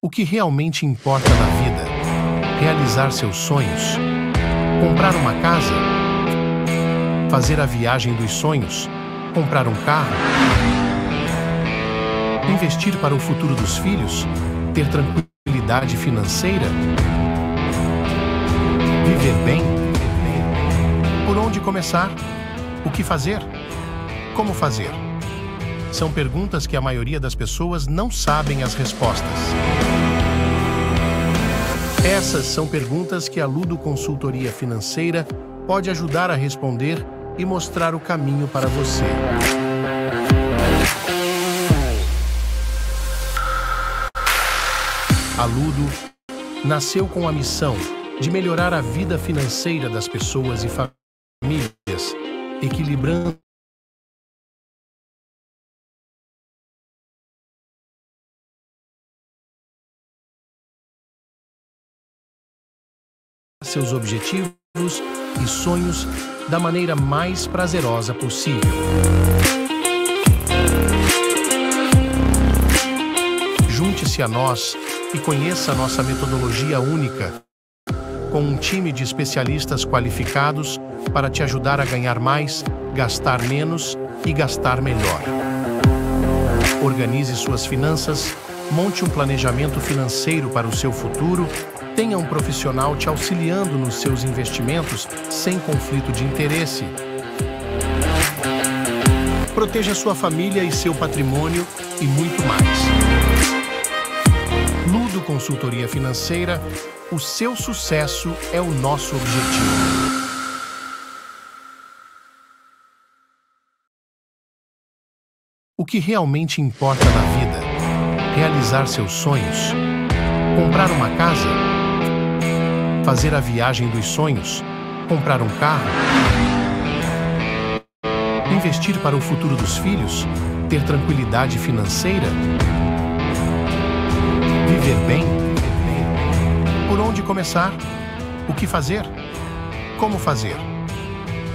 O que realmente importa na vida? Realizar seus sonhos? Comprar uma casa? Fazer a viagem dos sonhos? Comprar um carro? Investir para o futuro dos filhos? Ter tranquilidade financeira? Viver bem? Por onde começar? O que fazer? Como fazer? São perguntas que a maioria das pessoas não sabem as respostas. Essas são perguntas que a Ludo Consultoria Financeira pode ajudar a responder e mostrar o caminho para você. A Ludo nasceu com a missão de melhorar a vida financeira das pessoas e famílias, equilibrando seus objetivos e sonhos da maneira mais prazerosa possível. Junte-se a nós e conheça nossa metodologia única, com um time de especialistas qualificados para te ajudar a ganhar mais, gastar menos e gastar melhor. Organize suas finanças, monte um planejamento financeiro para o seu futuro Tenha um profissional te auxiliando nos seus investimentos sem conflito de interesse. Proteja sua família e seu patrimônio e muito mais. Ludo Consultoria Financeira, o seu sucesso é o nosso objetivo. O que realmente importa na vida? Realizar seus sonhos? Comprar uma casa? fazer a viagem dos sonhos, comprar um carro, investir para o futuro dos filhos, ter tranquilidade financeira, viver bem. Por onde começar? O que fazer? Como fazer?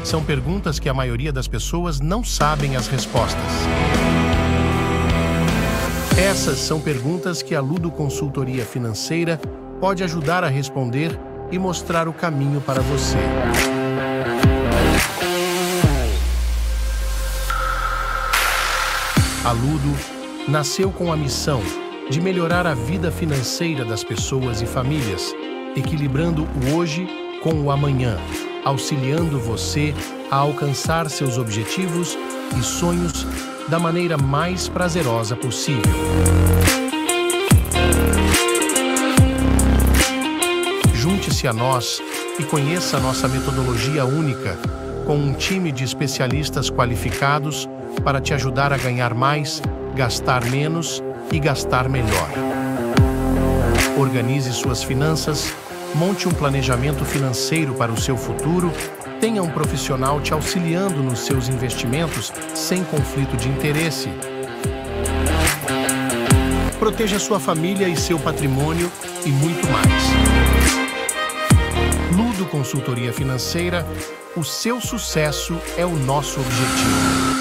São perguntas que a maioria das pessoas não sabem as respostas. Essas são perguntas que a Ludo Consultoria Financeira pode ajudar a responder e mostrar o caminho para você. Aludo nasceu com a missão de melhorar a vida financeira das pessoas e famílias, equilibrando o hoje com o amanhã, auxiliando você a alcançar seus objetivos e sonhos da maneira mais prazerosa possível. Junte-se a nós e conheça nossa metodologia única, com um time de especialistas qualificados para te ajudar a ganhar mais, gastar menos e gastar melhor. Organize suas finanças, monte um planejamento financeiro para o seu futuro, tenha um profissional te auxiliando nos seus investimentos sem conflito de interesse. Proteja sua família e seu patrimônio e muito mais. Tudo Consultoria Financeira, o seu sucesso é o nosso objetivo.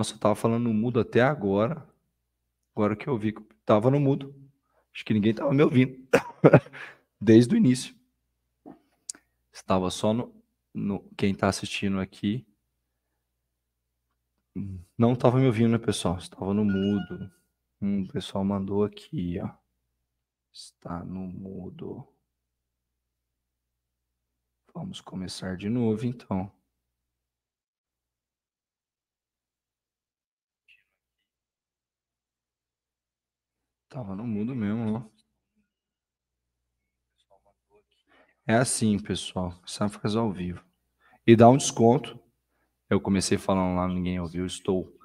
Nossa, eu tava falando mudo até agora. Agora que eu vi que tava no mudo. Acho que ninguém tava me ouvindo. Desde o início. Estava só no, no quem tá assistindo aqui. Não tava me ouvindo, né, pessoal? Estava no mudo. Hum, o pessoal mandou aqui, ó. Está no mudo. Vamos começar de novo, então. Tava no mudo mesmo, ó. É assim, pessoal. Sabe fazer ao vivo. E dá um desconto. Eu comecei falando lá, ninguém ouviu. Estou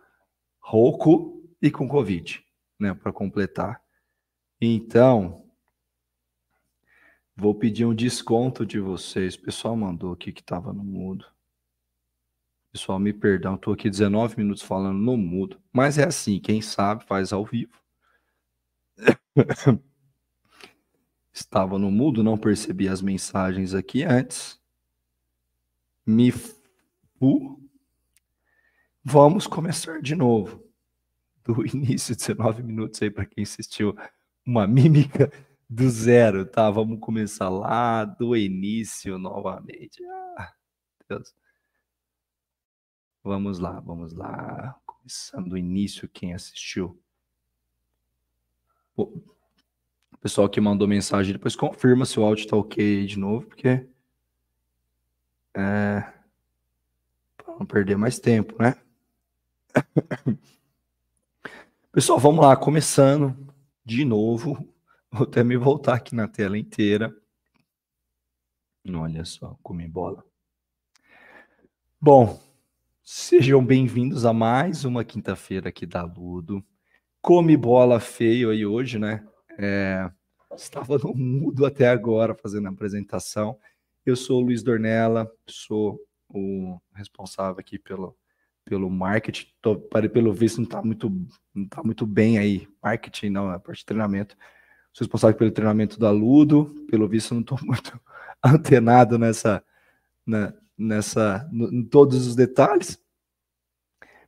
rouco e com Covid, né? Para completar. Então, vou pedir um desconto de vocês. O pessoal mandou aqui que tava no mudo. Pessoal, me perdão, estou aqui 19 minutos falando no mudo. Mas é assim, quem sabe faz ao vivo. Estava no mudo, não percebi as mensagens aqui antes. Me fu. Vamos começar de novo. Do início, 19 minutos aí para quem assistiu uma mímica do zero, tá? Vamos começar lá do início novamente. Ah, Deus. Vamos lá, vamos lá. Começando do início, quem assistiu o pessoal que mandou mensagem, depois confirma se o áudio tá ok de novo, porque. É. Pra não perder mais tempo, né? Pessoal, vamos lá, começando de novo. Vou até me voltar aqui na tela inteira. Olha só, comi bola. Bom, sejam bem-vindos a mais uma quinta-feira aqui da Ludo come bola feio aí hoje, né? É, estava no mudo até agora fazendo a apresentação. Eu sou o Luiz Dornella, sou o responsável aqui pelo, pelo marketing. Tô, pelo visto, não está muito, não tá muito bem aí. Marketing não, é a parte de treinamento. Sou responsável pelo treinamento da Ludo. Pelo visto, não estou muito antenado nessa, na, né, nessa, no, em todos os detalhes.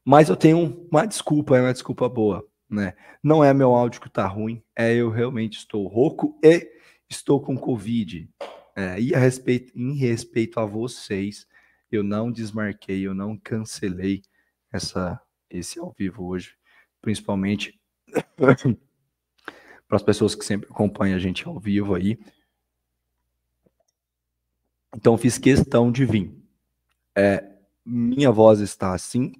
Mas eu tenho uma desculpa, é uma desculpa boa né? Não é meu áudio que tá ruim, é eu realmente estou rouco e estou com Covid. É, e a respeito, em respeito a vocês, eu não desmarquei, eu não cancelei essa, esse ao vivo hoje, principalmente para as pessoas que sempre acompanham a gente ao vivo aí. Então fiz questão de vir. É, minha voz está assim,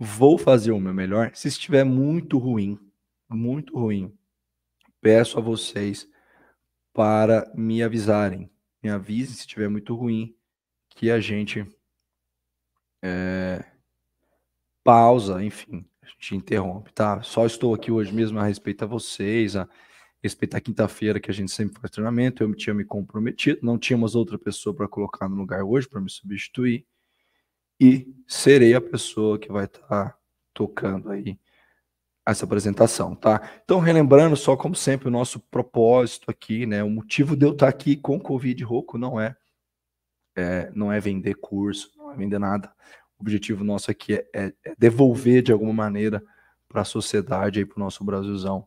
Vou fazer o meu melhor. Se estiver muito ruim, muito ruim, peço a vocês para me avisarem. Me avisem se estiver muito ruim, que a gente é, pausa, enfim, a gente interrompe, tá? Só estou aqui hoje mesmo a respeito a vocês, a respeitar quinta-feira que a gente sempre faz treinamento. Eu tinha me comprometido, não tínhamos outra pessoa para colocar no lugar hoje para me substituir e serei a pessoa que vai estar tá tocando aí essa apresentação, tá? Então, relembrando só como sempre o nosso propósito aqui, né? O motivo de eu estar tá aqui com Covid rouco não é, é, não é vender curso, não é vender nada. O objetivo nosso aqui é, é, é devolver de alguma maneira para a sociedade aí para o nosso Brasilzão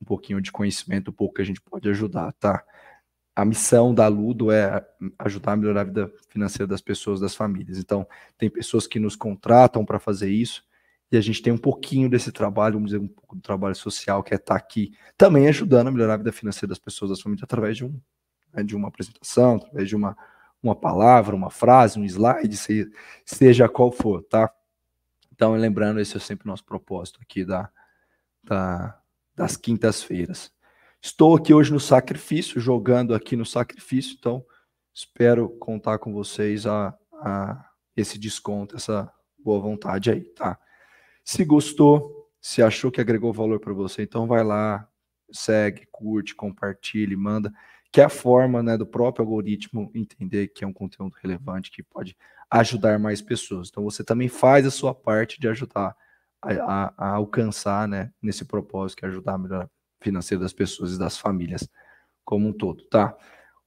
um pouquinho de conhecimento, um pouco que a gente pode ajudar, tá? a missão da Ludo é ajudar a melhorar a vida financeira das pessoas, das famílias. Então, tem pessoas que nos contratam para fazer isso, e a gente tem um pouquinho desse trabalho, vamos dizer, um pouco do trabalho social, que é estar tá aqui também ajudando a melhorar a vida financeira das pessoas, das famílias, através de, um, né, de uma apresentação, através de uma, uma palavra, uma frase, um slide, seja qual for, tá? Então, lembrando, esse é sempre o nosso propósito aqui da, da das quintas-feiras. Estou aqui hoje no sacrifício, jogando aqui no sacrifício, então espero contar com vocês a, a esse desconto, essa boa vontade aí, tá? Se gostou, se achou que agregou valor para você, então vai lá, segue, curte, compartilhe, manda, que é a forma né, do próprio algoritmo entender que é um conteúdo relevante que pode ajudar mais pessoas. Então você também faz a sua parte de ajudar a, a, a alcançar né, nesse propósito que é ajudar a melhorar financeira das pessoas e das famílias como um todo, tá?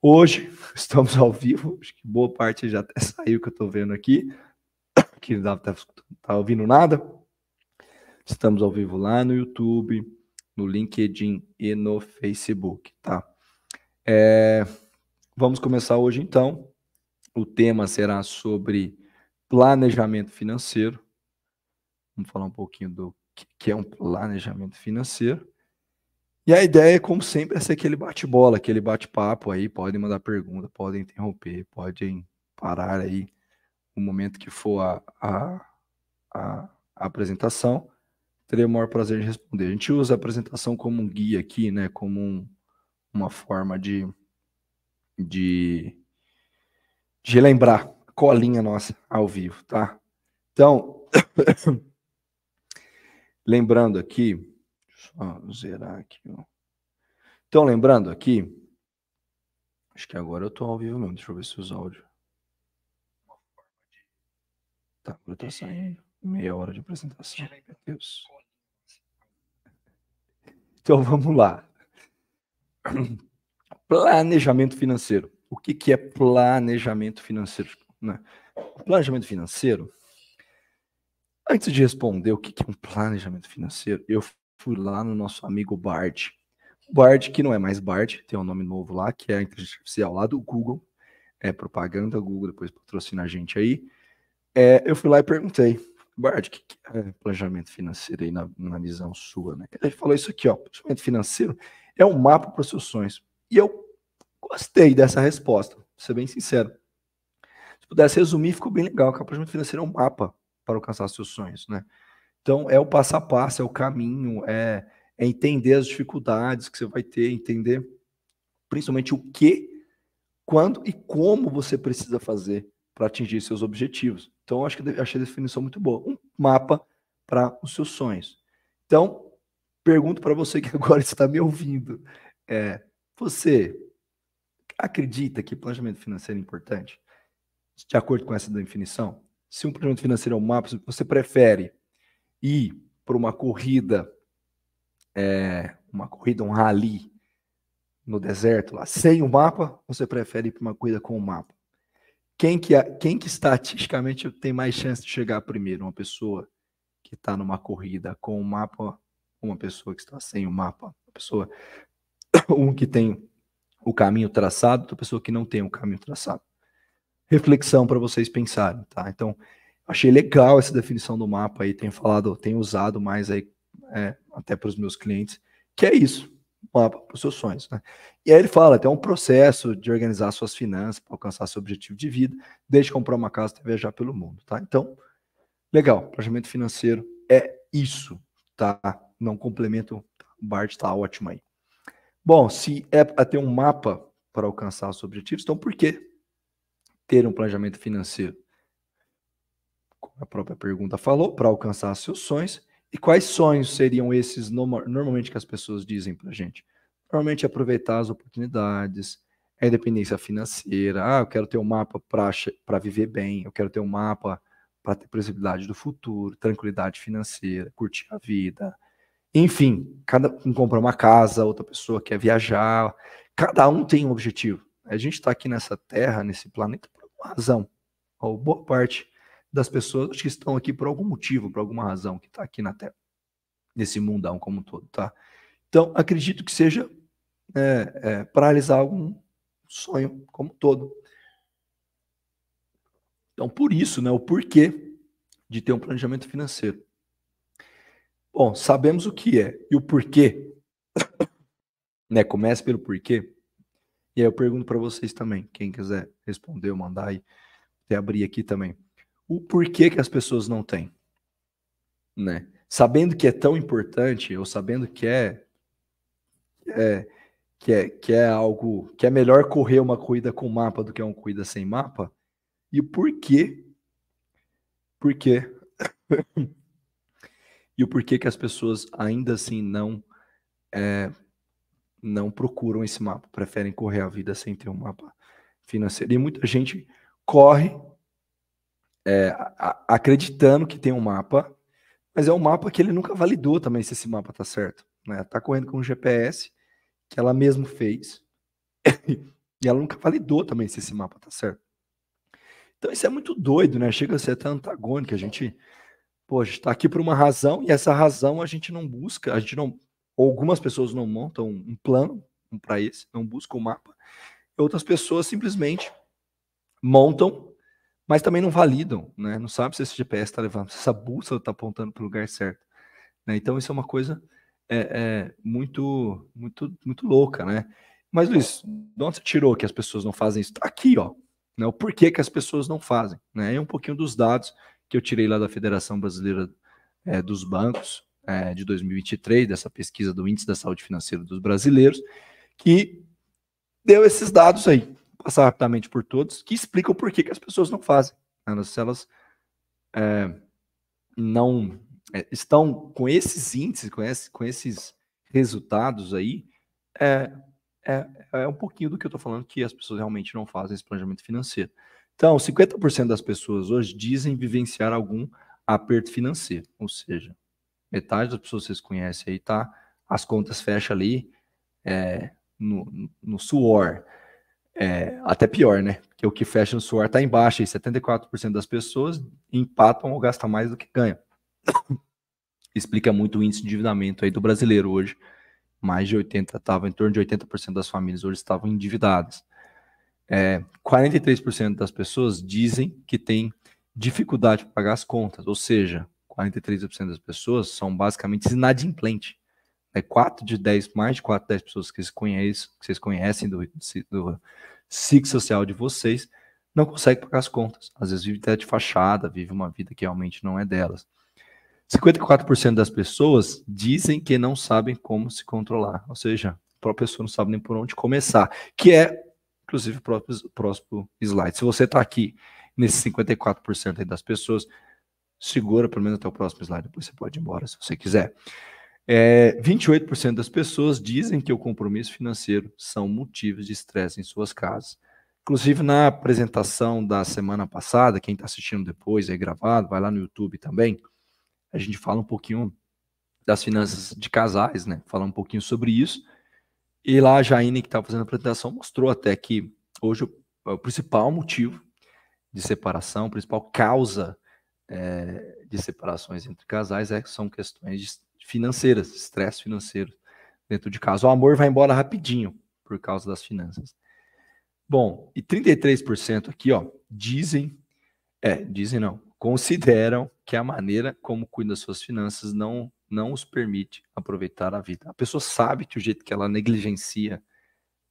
Hoje estamos ao vivo, acho que boa parte já até saiu que eu estou vendo aqui, que não tá, tá ouvindo nada. Estamos ao vivo lá no YouTube, no LinkedIn e no Facebook, tá? É, vamos começar hoje então. O tema será sobre planejamento financeiro. Vamos falar um pouquinho do que é um planejamento financeiro. E a ideia, como sempre, é ser aquele bate-bola, aquele bate-papo aí. Podem mandar pergunta, podem interromper, podem parar aí o momento que for a, a, a, apresentação. Teria o maior prazer de responder. A gente usa a apresentação como um guia aqui, né? Como um, uma forma de, de, de lembrar colinha nossa ao vivo, tá? Então, lembrando aqui, só zerar aqui. Então, lembrando aqui. Acho que agora eu estou ao vivo mesmo. Deixa eu ver se os áudios. Tá, agora está saindo. Meia hora de apresentação. Meu Deus. Então vamos lá. Planejamento financeiro. O que, que é planejamento financeiro? Né? Planejamento financeiro. Antes de responder o que, que é um planejamento financeiro, eu fui lá no nosso amigo Bard. Bard, que não é mais Bard, tem um nome novo lá, que é a inteligência artificial lá do Google. É propaganda, Google depois patrocina a gente aí. É, eu fui lá e perguntei, Bard, o que, que é planejamento financeiro aí na, na visão sua? Né? Ele falou isso aqui, ó, planejamento financeiro é um mapa para os seus sonhos. E eu gostei dessa resposta, vou ser bem sincero. Se pudesse resumir, ficou bem legal, que o planejamento financeiro é um mapa para alcançar seus sonhos, né? Então, é o passo a passo, é o caminho, é, é entender as dificuldades que você vai ter, entender principalmente o que, quando e como você precisa fazer para atingir seus objetivos. Então, acho que achei a definição muito boa. Um mapa para os seus sonhos. Então, pergunto para você que agora está me ouvindo: é, você acredita que planejamento financeiro é importante? De acordo com essa definição? Se um planejamento financeiro é um mapa, você prefere ir para uma corrida, é, uma corrida, um rally no deserto, lá, sem o mapa, você prefere ir para uma corrida com o mapa? Quem que, quem que estatisticamente tem mais chance de chegar primeiro? Uma pessoa que está numa corrida com o mapa, uma pessoa que está sem o mapa, uma pessoa, um que tem o caminho traçado, outra pessoa que não tem o caminho traçado. Reflexão para vocês pensarem, tá? Então, Achei legal essa definição do mapa aí, tenho falado, tenho usado mais aí, é, até para os meus clientes, que é isso, mapa para os seus sonhos. Né? E aí ele fala, tem um processo de organizar suas finanças para alcançar seu objetivo de vida, desde comprar uma casa até viajar pelo mundo, tá? Então, legal, planejamento financeiro é isso, tá? Não complemento, o Bart está ótimo aí. Bom, se é para ter um mapa para alcançar os objetivos, então por que ter um planejamento financeiro? a própria pergunta falou, para alcançar seus sonhos. E quais sonhos seriam esses normalmente que as pessoas dizem para gente? Normalmente aproveitar as oportunidades, a independência financeira. Ah, eu quero ter um mapa para viver bem, eu quero ter um mapa para ter previsibilidade do futuro, tranquilidade financeira, curtir a vida. Enfim, cada um compra uma casa, outra pessoa quer viajar. Cada um tem um objetivo. A gente está aqui nessa terra, nesse planeta, por uma razão. Ou boa parte das pessoas que estão aqui por algum motivo, por alguma razão, que está aqui na Terra, nesse mundão como um todo, tá? Então, acredito que seja é, é, para realizar algum sonho como um todo. Então, por isso, né, o porquê de ter um planejamento financeiro. Bom, sabemos o que é e o porquê. né, comece pelo porquê. E aí eu pergunto para vocês também, quem quiser responder ou mandar aí, até abrir aqui também o porquê que as pessoas não têm, né? Sabendo que é tão importante ou sabendo que é, é que é que é algo que é melhor correr uma corrida com mapa do que uma corrida sem mapa e o porquê, porquê e o porquê que as pessoas ainda assim não é, não procuram esse mapa, preferem correr a vida sem ter um mapa financeiro. E muita gente corre é, acreditando que tem um mapa, mas é um mapa que ele nunca validou também se esse mapa tá certo. Né? Tá correndo com um GPS que ela mesmo fez e ela nunca validou também se esse mapa tá certo. Então isso é muito doido, né? Chega a ser até antagônico. A gente, pô, a gente tá aqui por uma razão e essa razão a gente não busca, a gente não. Algumas pessoas não montam um plano para isso, não buscam o mapa. Outras pessoas simplesmente montam mas também não validam, né? Não sabe se esse GPS está levando, se essa bússola está apontando para o lugar certo. Né? Então isso é uma coisa é, é, muito, muito, muito louca, né? Mas Luiz, de onde você tirou que as pessoas não fazem isso? Tá aqui, ó, né? O porquê que as pessoas não fazem? Né? É um pouquinho dos dados que eu tirei lá da Federação Brasileira é, dos Bancos é, de 2023, dessa pesquisa do Índice da Saúde Financeira dos Brasileiros, que deu esses dados aí, passar rapidamente por todos, que explicam por que, que as pessoas não fazem. Né? Se elas é, não é, estão com esses índices, com, esse, com esses resultados aí, é, é, é, um pouquinho do que eu estou falando que as pessoas realmente não fazem esse planejamento financeiro. Então, 50% das pessoas hoje dizem vivenciar algum aperto financeiro, ou seja, metade das pessoas que vocês conhecem aí tá, as contas fecham ali é, no, no suor. É, até pior, né? Porque o que fecha no suor está embaixo e 74% das pessoas empatam ou gastam mais do que ganham. Explica muito o índice de endividamento aí do brasileiro hoje. Mais de 80, estava em torno de 80% das famílias hoje estavam endividadas. É, 43% das pessoas dizem que tem dificuldade para pagar as contas, ou seja, 43% das pessoas são basicamente inadimplentes. É 4 de 10, mais de 4 de 10 pessoas que, que vocês conhecem do, do social de vocês, não consegue pagar as contas. Às vezes vive até de fachada, vive uma vida que realmente não é delas. 54% das pessoas dizem que não sabem como se controlar, ou seja, a própria pessoa não sabe nem por onde começar, que é, inclusive, o próprio, próximo slide. Se você está aqui nesses 54% das pessoas, segura pelo menos até o próximo slide, depois você pode ir embora se você quiser. É, 28% das pessoas dizem que o compromisso financeiro são motivos de estresse em suas casas. Inclusive, na apresentação da semana passada, quem está assistindo depois, é gravado, vai lá no YouTube também, a gente fala um pouquinho das finanças de casais, né? Falar um pouquinho sobre isso. E lá a Jaine, que estava tá fazendo a apresentação, mostrou até que hoje o, o principal motivo de separação, a principal causa é, de separações entre casais é que são questões de financeiras, estresse financeiro dentro de casa. O amor vai embora rapidinho por causa das finanças. Bom, e 33% aqui, ó, dizem, é, dizem não, consideram que a maneira como cuida das suas finanças não não os permite aproveitar a vida. A pessoa sabe que o jeito que ela negligencia,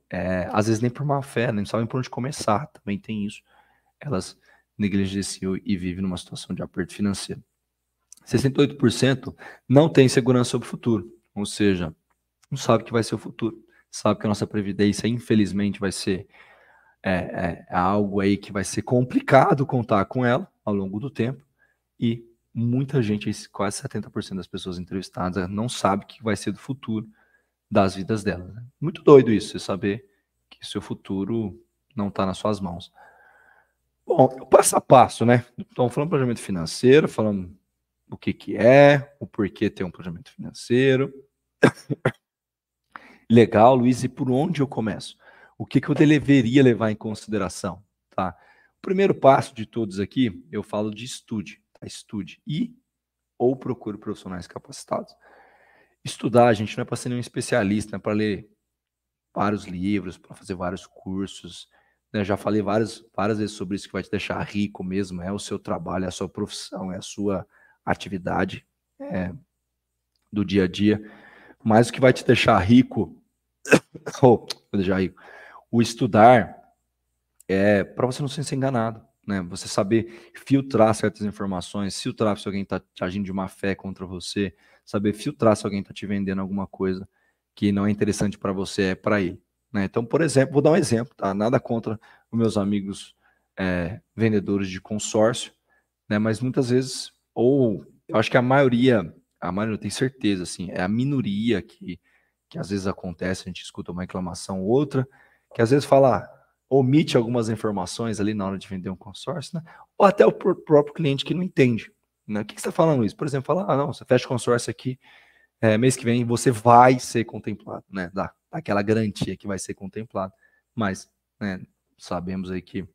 é, às vezes nem por má fé, nem sabem por onde começar, também tem isso. Elas negligenciam e vivem numa situação de aperto financeiro. 68% não tem segurança sobre o futuro, ou seja, não sabe o que vai ser o futuro, sabe que a nossa previdência, infelizmente, vai ser é, é, algo aí que vai ser complicado contar com ela ao longo do tempo, e muita gente, quase 70% das pessoas entrevistadas, não sabe o que vai ser do futuro das vidas delas. Né? Muito doido isso, você saber que seu futuro não está nas suas mãos. Bom, passo a passo, né? Então, falando planejamento financeiro, falando o que, que é, o porquê ter um planejamento financeiro. Legal, Luiz, e por onde eu começo? O que, que eu deveria levar em consideração? Tá? O primeiro passo de todos aqui, eu falo de estude. Tá? Estude e ou procure profissionais capacitados. Estudar, a gente não é para ser nenhum especialista, é para ler vários livros, para fazer vários cursos. Né? Já falei várias, várias vezes sobre isso que vai te deixar rico mesmo. É o seu trabalho, é a sua profissão, é a sua atividade é, do dia a dia. Mas o que vai te deixar rico, ou deixar rico, o estudar é para você não ser enganado. Né? Você saber filtrar certas informações, filtrar se alguém está agindo de má fé contra você, saber filtrar se alguém está te vendendo alguma coisa que não é interessante para você, é para ele. Né? Então, por exemplo, vou dar um exemplo, tá? Nada contra os meus amigos é, vendedores de consórcio, né? Mas muitas vezes ou eu acho que a maioria, a maioria, eu tenho certeza, assim, é a minoria que, que às vezes acontece, a gente escuta uma reclamação ou outra, que às vezes fala, omite algumas informações ali na hora de vender um consórcio, né? Ou até o próprio cliente que não entende. Né? O que, que você está falando isso? Por exemplo, fala, ah, não, você fecha o consórcio aqui, é, mês que vem você vai ser contemplado, né? Dá aquela garantia que vai ser contemplado. Mas, né, sabemos aí que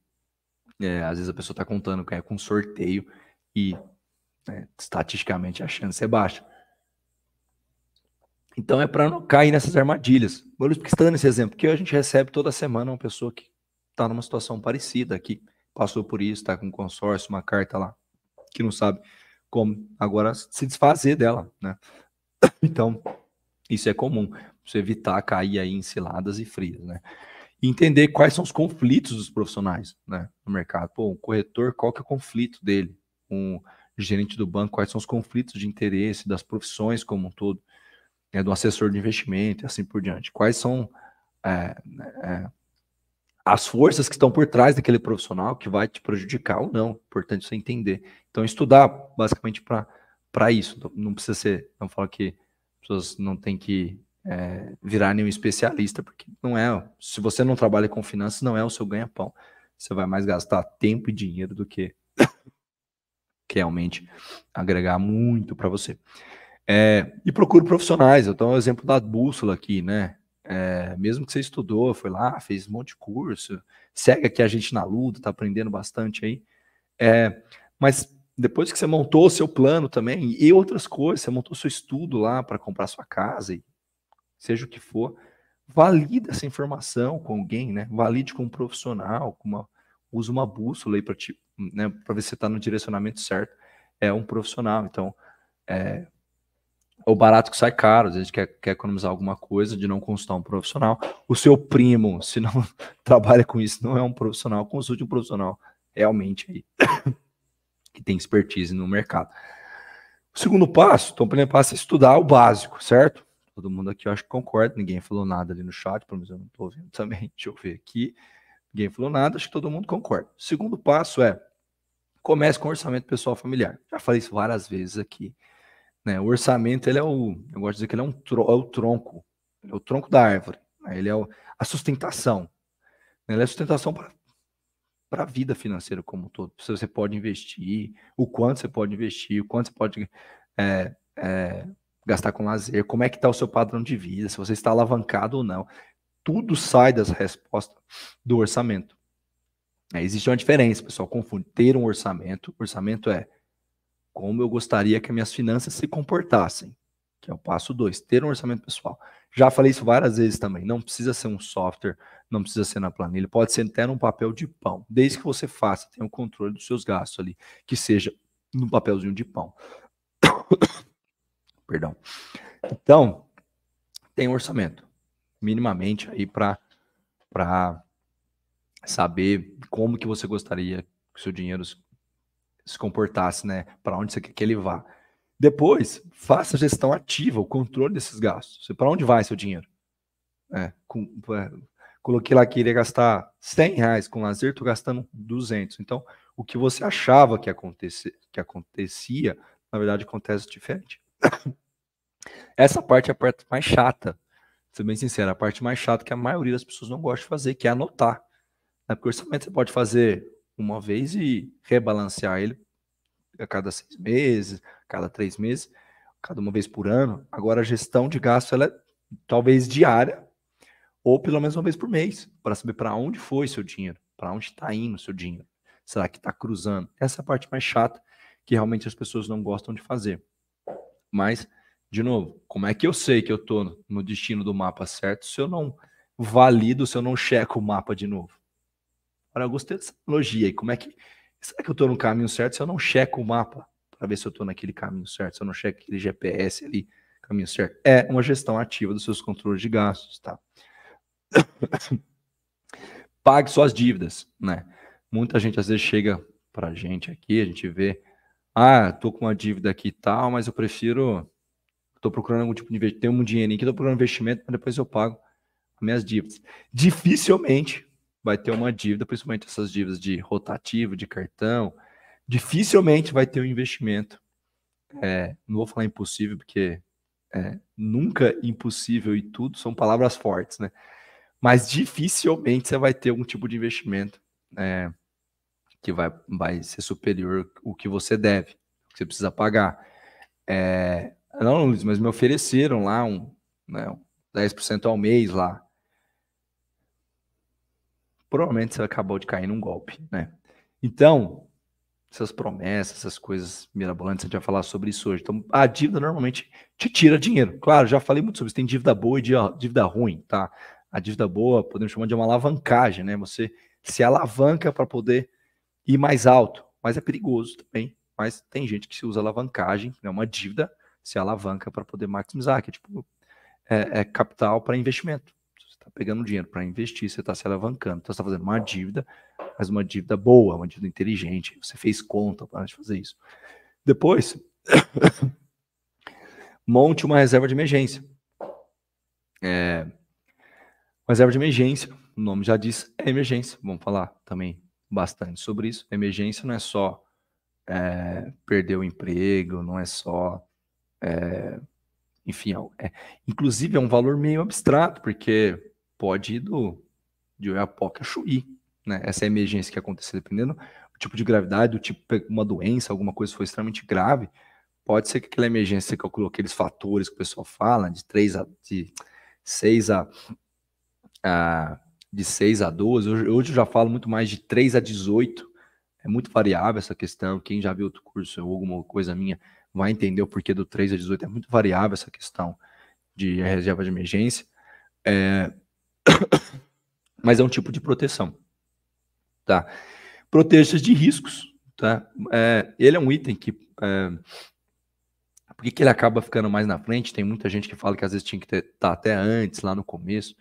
é, às vezes a pessoa está contando que é com sorteio e né? Estatisticamente a chance é baixa. Então é para não cair nessas armadilhas. Por isso que está dando esse exemplo, porque a gente recebe toda semana uma pessoa que está numa situação parecida, que passou por isso, está com um consórcio, uma carta lá, que não sabe como agora se desfazer dela, né? Então, isso é comum, você evitar cair aí em ciladas e frias, né? E entender quais são os conflitos dos profissionais, né, no mercado. Pô, o corretor, qual que é o conflito dele? Um gerente do banco, quais são os conflitos de interesse das profissões como um todo, é, do assessor de investimento e assim por diante. Quais são é, é, as forças que estão por trás daquele profissional que vai te prejudicar ou não. Importante você entender. Então, estudar basicamente para isso. Então, não precisa ser, não falo que as pessoas não têm que é, virar nenhum especialista, porque não é. Se você não trabalha com finanças, não é o seu ganha-pão. Você vai mais gastar tempo e dinheiro do que que realmente agregar muito para você. É, e procure profissionais, eu estou o exemplo da bússola aqui, né? É, mesmo que você estudou, foi lá, fez um monte de curso, segue aqui a gente na luta, está aprendendo bastante aí. É, mas depois que você montou o seu plano também e outras coisas, você montou seu estudo lá para comprar sua casa, e seja o que for, valida essa informação com alguém, né? Valide com um profissional, com uma, usa uma bússola aí para te né, para ver se você está no direcionamento certo, é um profissional. Então, é, o barato que sai caro, a gente quer, quer economizar alguma coisa de não consultar um profissional. O seu primo, se não trabalha com isso, não é um profissional, consulte um profissional realmente aí, que tem expertise no mercado. O segundo passo, então, o primeiro passo é estudar o básico, certo? Todo mundo aqui, eu acho que concorda, ninguém falou nada ali no chat, pelo menos eu não estou ouvindo também. Deixa eu ver aqui. Ninguém falou nada, acho que todo mundo concorda. segundo passo é comece com orçamento pessoal familiar. Já falei isso várias vezes aqui. Né? O orçamento ele é o, eu gosto de dizer que ele é, um tro, é o tronco, é o tronco da árvore. Né? Ele é o, a sustentação. Né? Ele é a sustentação para para a vida financeira como um todo. Se você pode investir, o quanto você pode investir, o quanto você pode é, é, gastar com lazer, como é que está o seu padrão de vida, se você está alavancado ou não tudo sai das respostas do orçamento. É, existe uma diferença, pessoal, confunde ter um orçamento. Orçamento é como eu gostaria que minhas finanças se comportassem, que é o passo dois, ter um orçamento pessoal. Já falei isso várias vezes também, não precisa ser um software, não precisa ser na planilha, pode ser até num papel de pão, desde que você faça, tenha o um controle dos seus gastos ali, que seja num papelzinho de pão. Perdão. Então, tem um orçamento minimamente aí para saber como que você gostaria que o seu dinheiro se comportasse, né? Para onde você quer que ele vá. Depois, faça a gestão ativa, o controle desses gastos. Para onde vai seu dinheiro? É, com, é, coloquei lá que iria gastar 100 reais com lazer, estou gastando 200. Então, o que você achava que, acontece, que acontecia, na verdade, acontece diferente. Essa parte é a parte mais chata ser bem sincero, a parte mais chata que a maioria das pessoas não gosta de fazer, que é anotar. Né? Porque o orçamento você pode fazer uma vez e rebalancear ele a cada seis meses, a cada três meses, cada uma vez por ano. Agora, a gestão de gasto ela é talvez diária, ou pelo menos uma vez por mês, para saber para onde foi seu dinheiro, para onde está indo seu dinheiro. Será que está cruzando? Essa é a parte mais chata que realmente as pessoas não gostam de fazer. Mas de novo, como é que eu sei que eu estou no destino do mapa certo se eu não valido, se eu não checo o mapa de novo? Olha, eu gostei dessa analogia aí. Como é que. Será que eu estou no caminho certo se eu não checo o mapa para ver se eu estou naquele caminho certo, se eu não checo aquele GPS ali, caminho certo? É uma gestão ativa dos seus controles de gastos, tá? Pague suas dívidas, né? Muita gente às vezes chega para a gente aqui, a gente vê, ah, tô com uma dívida aqui e tal, mas eu prefiro Estou procurando algum tipo de investimento. Tenho um dinheirinho que estou procurando investimento, mas depois eu pago minhas dívidas. Dificilmente vai ter uma dívida, principalmente essas dívidas de rotativo, de cartão. Dificilmente vai ter um investimento. É, não vou falar impossível, porque é, nunca impossível e tudo são palavras fortes, né? Mas dificilmente você vai ter algum tipo de investimento é, que vai, vai ser superior o que você deve, o que você precisa pagar. É, não, Luiz, mas me ofereceram lá um, né, um 10% ao mês lá. Provavelmente você acabou de cair num golpe, né? Então, essas promessas, essas coisas mirabolantes, a gente vai falar sobre isso hoje. Então, a dívida normalmente te tira dinheiro. Claro, já falei muito sobre isso. Tem dívida boa e dívida ruim, tá? A dívida boa podemos chamar de uma alavancagem, né? Você se alavanca para poder ir mais alto, mas é perigoso também. Mas tem gente que se usa alavancagem, né? uma dívida, se alavanca para poder maximizar, que é tipo é, é capital para investimento. Você está pegando dinheiro para investir, você está se alavancando, então você está fazendo uma dívida, mas uma dívida boa, uma dívida inteligente. Você fez conta para fazer isso. Depois, monte uma reserva de emergência. É, uma reserva de emergência, o nome já diz, é emergência. Vamos falar também bastante sobre isso. Emergência não é só é, perder o emprego, não é só é, enfim, é, é, inclusive é um valor meio abstrato, porque pode ir do, de Oiapoque a Chuí, né? Essa é emergência que acontecer, dependendo do tipo de gravidade, do tipo, uma doença, alguma coisa foi extremamente grave, pode ser que aquela emergência que eu coloquei, aqueles fatores que o pessoal fala, de 3 a, de 6 a, a de 6 a 12, hoje, hoje eu já falo muito mais de 3 a 18, é muito variável essa questão, quem já viu outro curso ou alguma coisa minha, vai entender o porquê do 3 a 18. É muito variável essa questão de reserva de emergência. É... Mas é um tipo de proteção. Tá? Proteja-se de riscos. Tá? É, ele é um item que. É... Por que, que ele acaba ficando mais na frente? Tem muita gente que fala que às vezes tinha que estar tá até antes, lá no começo.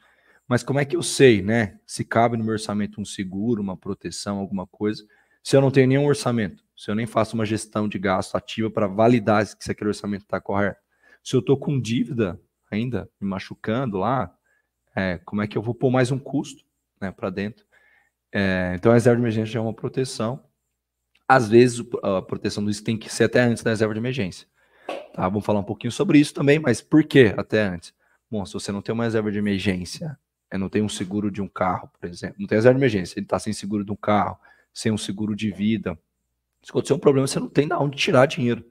Mas como é que eu sei, né? Se cabe no meu orçamento um seguro, uma proteção, alguma coisa, se eu não tenho nenhum orçamento? se eu nem faço uma gestão de gasto ativa para validar se aquele orçamento está correto, se eu estou com dívida ainda, me machucando lá, é, como é que eu vou pôr mais um custo né, para dentro? É, então, a reserva de emergência é uma proteção. Às vezes, a proteção do tem que ser até antes da reserva de emergência. Tá, vamos falar um pouquinho sobre isso também, mas por que até antes? Bom, se você não tem uma reserva de emergência, não tem um seguro de um carro, por exemplo, não tem reserva de emergência, ele está sem seguro de um carro, sem um seguro de vida, se acontecer um problema, você não tem de onde tirar dinheiro.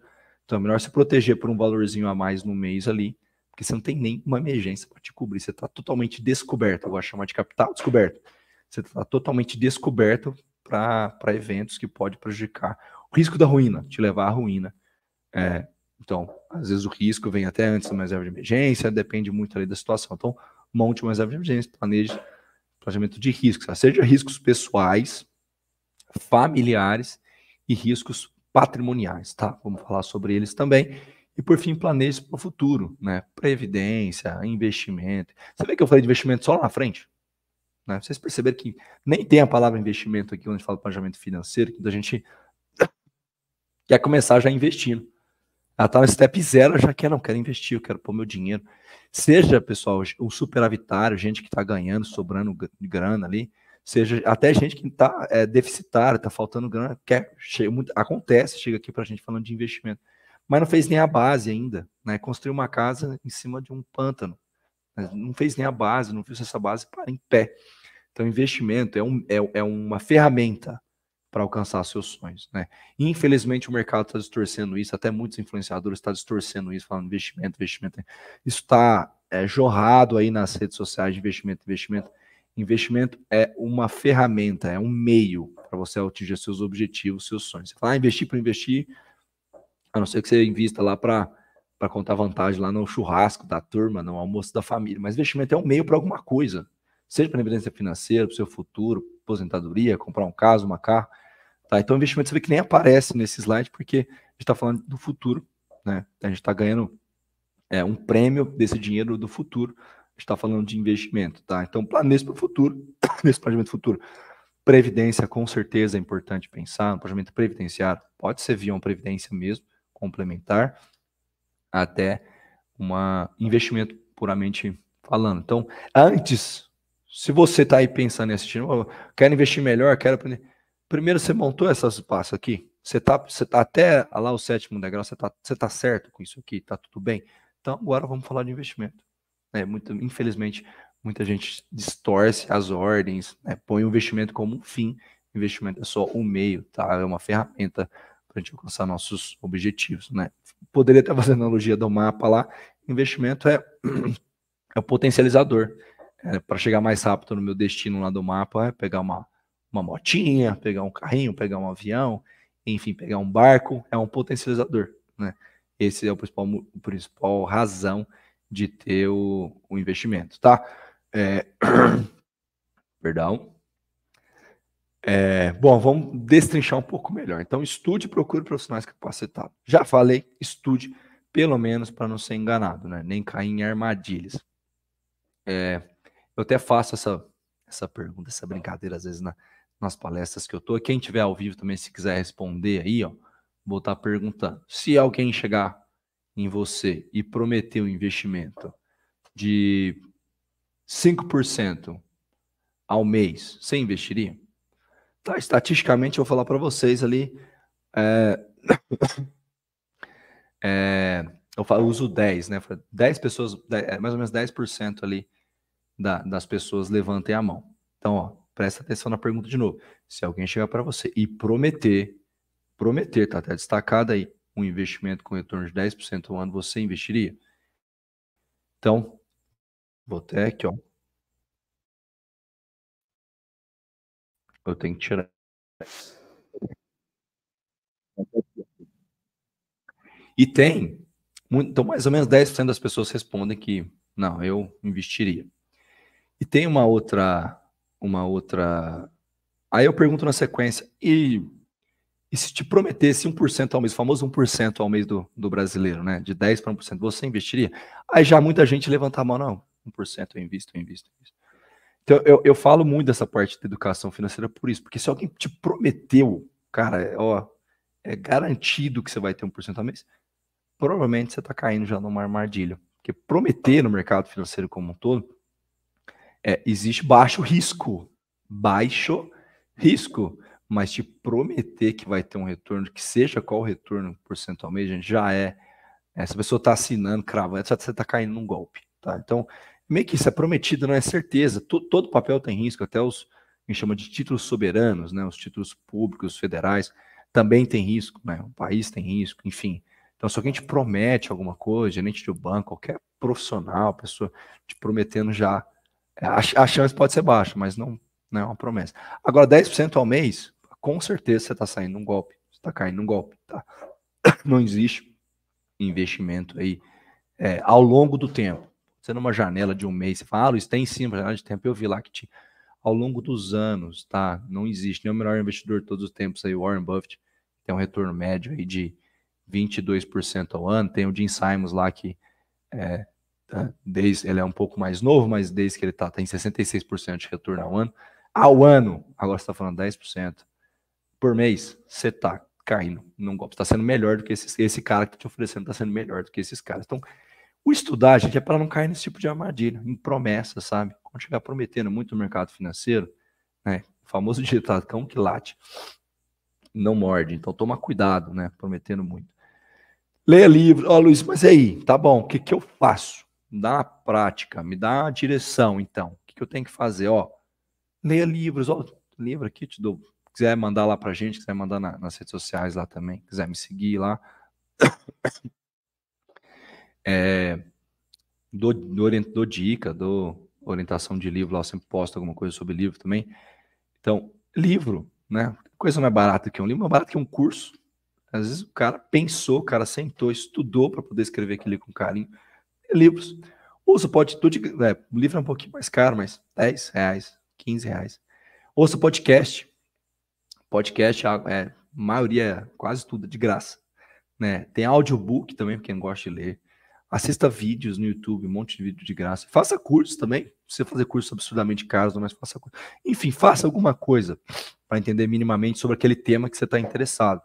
Então é melhor se proteger por um valorzinho a mais no mês ali, porque você não tem nem uma emergência para te cobrir. Você está totalmente descoberto. Eu gosto de chamar de capital descoberto. Você está totalmente descoberto para eventos que pode prejudicar. O risco da ruína, te levar à ruína. É, então, às vezes o risco vem até antes de uma reserva de emergência, depende muito ali da situação. Então, monte uma reserva de emergência, planeje planejamento de riscos, tá? seja riscos pessoais, familiares e riscos patrimoniais, tá? Vamos falar sobre eles também. E por fim, planeje para o futuro, né? Previdência, investimento. Você vê que eu falei de investimento só lá na frente? Né? Vocês perceberam que nem tem a palavra investimento aqui quando a gente fala planejamento financeiro, que a gente quer começar já investindo. Ela está no step zero, já quer, não, quero investir, eu quero pôr meu dinheiro. Seja, pessoal, um superavitário, gente que está ganhando, sobrando grana ali, seja até gente que está é, deficitária, está faltando grana, quer, chega, muito, acontece, chega aqui para a gente falando de investimento, mas não fez nem a base ainda, né? Construiu uma casa em cima de um pântano, né? não fez nem a base, não fez essa base para em pé. Então, investimento é, um, é, é uma ferramenta para alcançar seus sonhos, né? Infelizmente, o mercado está distorcendo isso, até muitos influenciadores estão tá distorcendo isso, falando investimento, investimento. Isso está é, jorrado aí nas redes sociais de investimento, investimento. Investimento é uma ferramenta, é um meio para você atingir seus objetivos, seus sonhos. Você fala, ah, investir para investir, a não ser que você invista lá para para contar vantagem lá no churrasco da turma, no almoço da família. Mas investimento é um meio para alguma coisa. Seja para independência financeira, para o seu futuro, aposentadoria, comprar um caso, uma carro. Tá? Então, investimento você vê que nem aparece nesse slide, porque a gente está falando do futuro. Né? A gente está ganhando é, um prêmio desse dinheiro do futuro está falando de investimento, tá? Então, planeje para o futuro, nesse planejamento futuro. Previdência, com certeza, é importante pensar. Um planejamento previdenciário pode ser via uma previdência mesmo, complementar, até um investimento puramente falando. Então, antes, se você está aí pensando em assistir, oh, quero investir melhor, quero aprender. Primeiro, você montou essas passos aqui. Você está você tá até lá o sétimo degrau, você está você tá certo com isso aqui, tá tudo bem? Então, agora vamos falar de investimento. Né? Muito, infelizmente, muita gente distorce as ordens, né? põe o investimento como um fim. investimento é só um meio, tá? É uma ferramenta para a gente alcançar nossos objetivos, né? Poderia até fazer analogia do mapa lá. Investimento é, é o potencializador. É, para chegar mais rápido no meu destino lá do mapa, é pegar uma, uma motinha, pegar um carrinho, pegar um avião, enfim, pegar um barco, é um potencializador, né? Esse é o principal, o principal razão de ter o, o investimento, tá? É... Perdão. É, bom, vamos destrinchar um pouco melhor. Então, estude e procure profissionais capacitados. Já falei, estude, pelo menos para não ser enganado, né? Nem cair em armadilhas. É, eu até faço essa, essa pergunta, essa brincadeira, às vezes, na, nas palestras que eu tô. Quem tiver ao vivo também, se quiser responder aí, ó, vou estar tá perguntando. Se alguém chegar em você e prometer um investimento de 5% ao mês, você investiria? Tá, estatisticamente, eu vou falar para vocês ali. É, é, eu, falo, eu uso 10, né? 10 pessoas, 10, é, mais ou menos 10% ali da, das pessoas levantem a mão. Então, ó, presta atenção na pergunta de novo. Se alguém chegar para você e prometer, prometer, tá até destacado aí, um investimento com retorno de 10% ao ano, você investiria? Então, vou até aqui, ó. Eu tenho que tirar. E tem, então mais ou menos 10% das pessoas respondem que não, eu investiria. E tem uma outra, uma outra. Aí eu pergunto na sequência, e e se te prometesse 1% ao mês, o famoso 1% ao mês do, do brasileiro, né? De 10% para 1%, você investiria? Aí já muita gente levanta a mão, não, 1% eu invisto, eu invisto, eu invisto. Então eu, eu falo muito dessa parte de educação financeira por isso, porque se alguém te prometeu, cara, ó, é garantido que você vai ter 1% ao mês, provavelmente você está caindo já numa armadilha. Porque prometer no mercado financeiro como um todo, é, existe baixo risco. Baixo risco mas te prometer que vai ter um retorno, que seja qual o retorno percentualmente, gente, já é. Essa pessoa está assinando, cravando, você está caindo num golpe. Tá? Então, meio que isso é prometido, não é certeza. Todo, todo papel tem risco, até os que chama de títulos soberanos, né? os títulos públicos, federais, também tem risco, né? o país tem risco, enfim. Então, só que a gente promete alguma coisa, gerente de um banco, qualquer profissional, pessoa te prometendo já, a, a chance pode ser baixa, mas não, não é uma promessa. Agora, 10% ao mês, com certeza você está saindo um golpe, você está caindo um golpe, tá? Não existe investimento aí é, ao longo do tempo. Você numa janela de um mês, você fala, ah, Luiz, tem sim uma janela de tempo, eu vi lá que tinha. Ao longo dos anos, tá? Não existe, nem o melhor investidor de todos os tempos aí, Warren Buffett, tem um retorno médio aí de 22% ao ano, tem o Jim Simons lá que é, tá, desde, ele é um pouco mais novo, mas desde que ele está, tem 66% de retorno ao ano. Ao ano, agora você está falando 10% por mês, você tá caindo num golpe. Tá sendo melhor do que esses, esse cara que tá te oferecendo, tá sendo melhor do que esses caras. Então, o estudar, gente, é para não cair nesse tipo de armadilha, em promessa, sabe? Quando chegar prometendo muito no mercado financeiro, né? O famoso ditado, cão que late, não morde. Então, toma cuidado, né? Prometendo muito. Leia livro. Ó, oh, Luiz, mas aí, tá bom, o que, que eu faço? Me dá uma prática, me dá uma direção, então. O que, que eu tenho que fazer? Ó, leia livros. Ó, livro aqui, te dou quiser mandar lá pra gente, quiser mandar na, nas redes sociais lá também, quiser me seguir lá. É, dou, dou, dou dica, dou orientação de livro lá, eu sempre posto alguma coisa sobre livro também. Então, livro, né? Coisa mais barata que um livro, mais barata que um curso. Às vezes o cara pensou, o cara sentou, estudou para poder escrever aquilo com carinho. Livros. Ou você pode. é, o livro é um pouquinho mais caro, mas 10 reais, 15 reais. Ouça podcast podcast, a é, maioria, quase tudo, de graça. Né? Tem audiobook também, para quem gosta de ler. Assista vídeos no YouTube, um monte de vídeo de graça. Faça cursos também. você fazer curso absurdamente caro é mas faça curso. Enfim, faça alguma coisa para entender minimamente sobre aquele tema que você está interessado.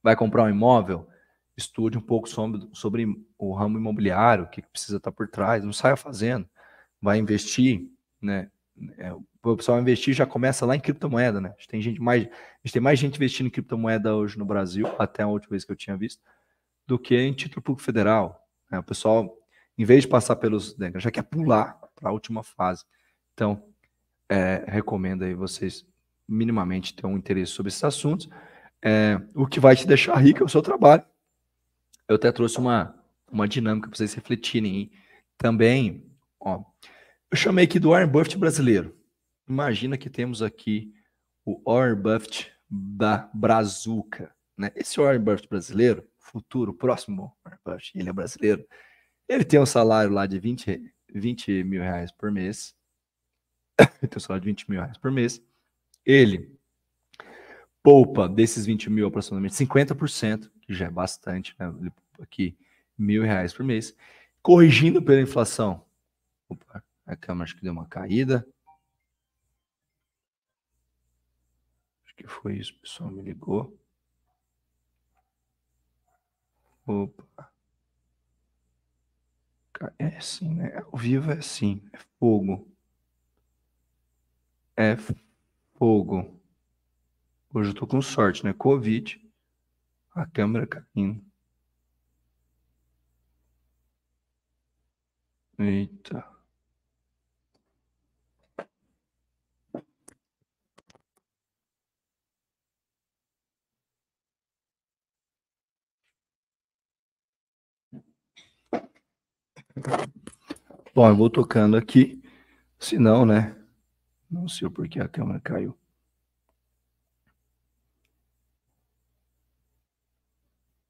Vai comprar um imóvel? Estude um pouco sobre, sobre o ramo imobiliário, o que precisa estar tá por trás. Não saia fazendo. Vai investir, né? é, o pessoal investir já começa lá em criptomoeda, né? A gente tem gente mais, a gente tem mais gente investindo em criptomoeda hoje no Brasil, até a última vez que eu tinha visto, do que em título público federal. Né? O pessoal, em vez de passar pelos degraus, né, já quer pular para a última fase. Então, é, recomendo aí vocês minimamente ter um interesse sobre esses assuntos. É, o que vai te deixar rico é o seu trabalho. Eu até trouxe uma, uma dinâmica para vocês refletirem. Também, ó, eu chamei aqui do Warren Buffett brasileiro. Imagina que temos aqui o Warren Buffett da Brazuca. Né? Esse Warren Buffett brasileiro, futuro, próximo Warren Buffett, ele é brasileiro, ele tem um salário lá de 20, 20 mil reais por mês. tem um salário de 20 mil reais por mês. Ele poupa desses 20 mil aproximadamente 50%, que já é bastante, né? Ele poupa aqui mil reais por mês, corrigindo pela inflação. Opa, a câmera acho que deu uma caída. Acho que foi isso, o pessoal me ligou. Opa. É assim, né? Ao vivo é assim. É fogo. É fogo. Hoje eu tô com sorte, né? Covid. A câmera caindo. Eita. Bom, eu vou tocando aqui, se não, né? Não sei por que a câmera caiu.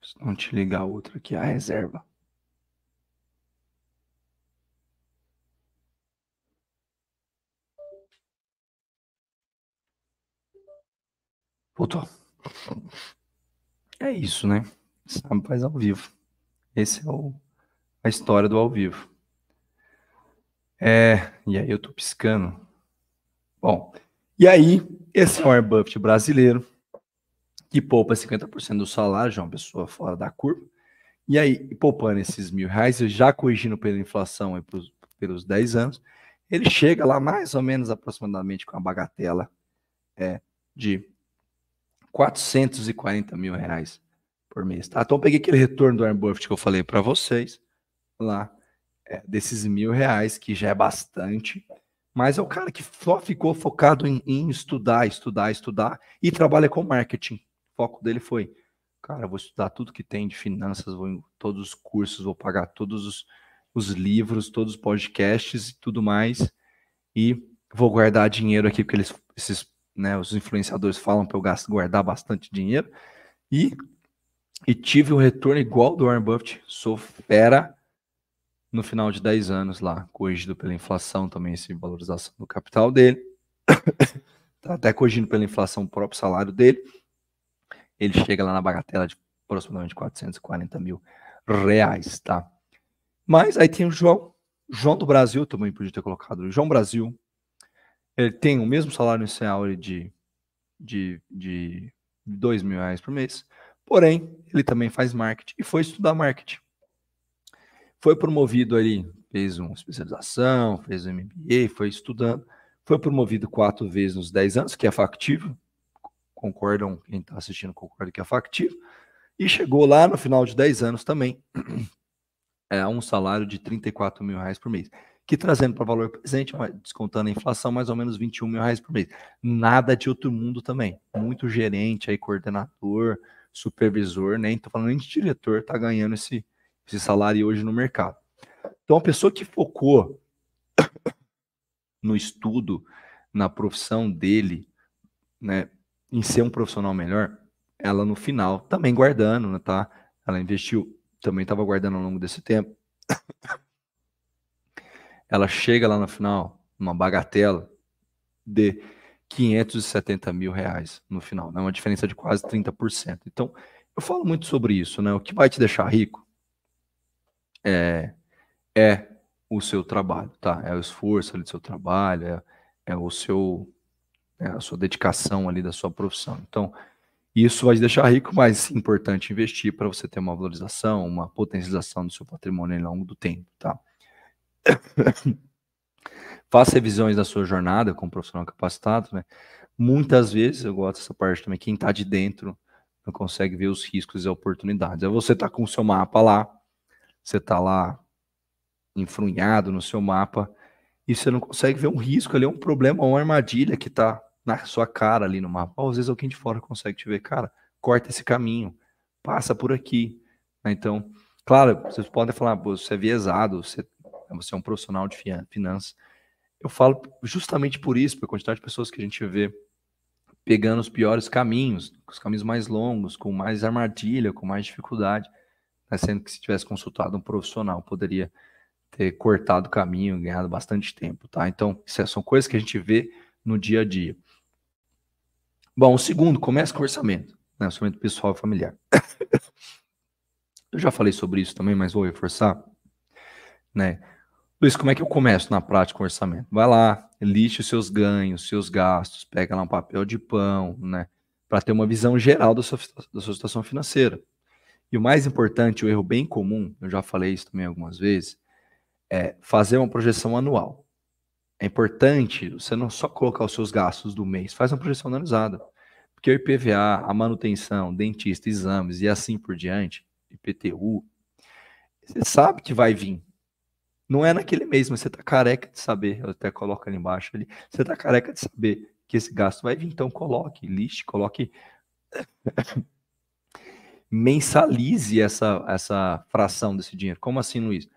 Se não te ligar outra aqui, a reserva. Voltou. É isso, né? Sabe, faz é ao vivo. Esse é o, a história do ao vivo. É, e aí eu tô piscando. Bom, e aí, esse é um Warren brasileiro, que poupa 50% do salário, é uma pessoa fora da curva. E aí, poupando esses mil reais, já corrigindo pela inflação e pelos, pelos 10 anos, ele chega lá mais ou menos aproximadamente com a bagatela é, de 440 mil reais por mês. Tá? Então, eu peguei aquele retorno do Warren Buffett que eu falei para vocês lá é, desses mil reais, que já é bastante, mas é o cara que só ficou focado em, em estudar, estudar, estudar e trabalha com marketing. O foco dele foi, cara, vou estudar tudo que tem de finanças, vou em todos os cursos, vou pagar todos os, os livros, todos os podcasts e tudo mais, e vou guardar dinheiro aqui, porque eles, esses, né, os influenciadores falam para eu guardar bastante dinheiro, e e tive um retorno igual do Warren Buffett. Sou fera, no final de 10 anos lá, corrigido pela inflação também, essa valorização do capital dele, tá até corrigindo pela inflação o próprio salário dele, ele chega lá na bagatela de aproximadamente 440 mil reais, tá? Mas aí tem o João, João do Brasil, também podia ter colocado, o João Brasil, ele tem o mesmo salário inicial de, de, de 2 mil reais por mês, porém, ele também faz marketing e foi estudar marketing. Foi promovido ali, fez uma especialização, fez um MBA, foi estudando. Foi promovido quatro vezes nos dez anos, que é factível. Concordam, quem está assistindo concorda que é factível. E chegou lá no final de dez anos também é, um salário de 34 mil reais por mês. Que trazendo para valor presente, descontando a inflação, mais ou menos 21 mil reais por mês. Nada de outro mundo também. Muito gerente aí, coordenador, supervisor, nem né? falando nem de diretor, está ganhando esse, de salário hoje no mercado. Então, a pessoa que focou no estudo, na profissão dele, né, em ser um profissional melhor, ela no final, também guardando, né, tá? Ela investiu, também estava guardando ao longo desse tempo. Ela chega lá no final, uma bagatela de 570 mil reais no final, né? uma diferença de quase 30%. Então, eu falo muito sobre isso, né? O que vai te deixar rico é, é o seu trabalho, tá? É o esforço ali do seu trabalho, é, é o seu é a sua dedicação ali da sua profissão. Então, isso vai te deixar rico, mas é importante investir para você ter uma valorização, uma potencialização do seu patrimônio ao longo do tempo, tá? Faça revisões da sua jornada com profissional capacitado, né? Muitas vezes, eu gosto dessa parte também, quem está de dentro não consegue ver os riscos e oportunidades. É você tá com o seu mapa lá, você está lá enfrunhado no seu mapa e você não consegue ver um risco ali, é um problema, uma armadilha que está na sua cara ali no mapa. Ou às vezes alguém de fora consegue te ver, cara, corta esse caminho, passa por aqui. Né? Então, claro, vocês podem falar, você é viesado, você, você é um profissional de finanças. Eu falo justamente por isso, pela quantidade de pessoas que a gente vê pegando os piores caminhos, os caminhos mais longos, com mais armadilha, com mais dificuldade né? sendo que se tivesse consultado um profissional, poderia ter cortado o caminho, ganhado bastante tempo, tá? Então, é, são coisas que a gente vê no dia a dia. Bom, o segundo, começa com orçamento, né? Orçamento pessoal e familiar. eu já falei sobre isso também, mas vou reforçar, né? Luiz, como é que eu começo na prática o orçamento? Vai lá, lixe os seus ganhos, seus gastos, pega lá um papel de pão, né? Para ter uma visão geral da sua, da sua situação financeira. E o mais importante, o erro bem comum, eu já falei isso também algumas vezes, é fazer uma projeção anual. É importante você não só colocar os seus gastos do mês, faz uma projeção analisada. Porque o IPVA, a manutenção, dentista, exames e assim por diante, IPTU, você sabe que vai vir. Não é naquele mês, mas você tá careca de saber, eu até coloco ali embaixo ali, você tá careca de saber que esse gasto vai vir, então coloque, liste, coloque mensalize essa, essa fração desse dinheiro. Como assim, Luiz?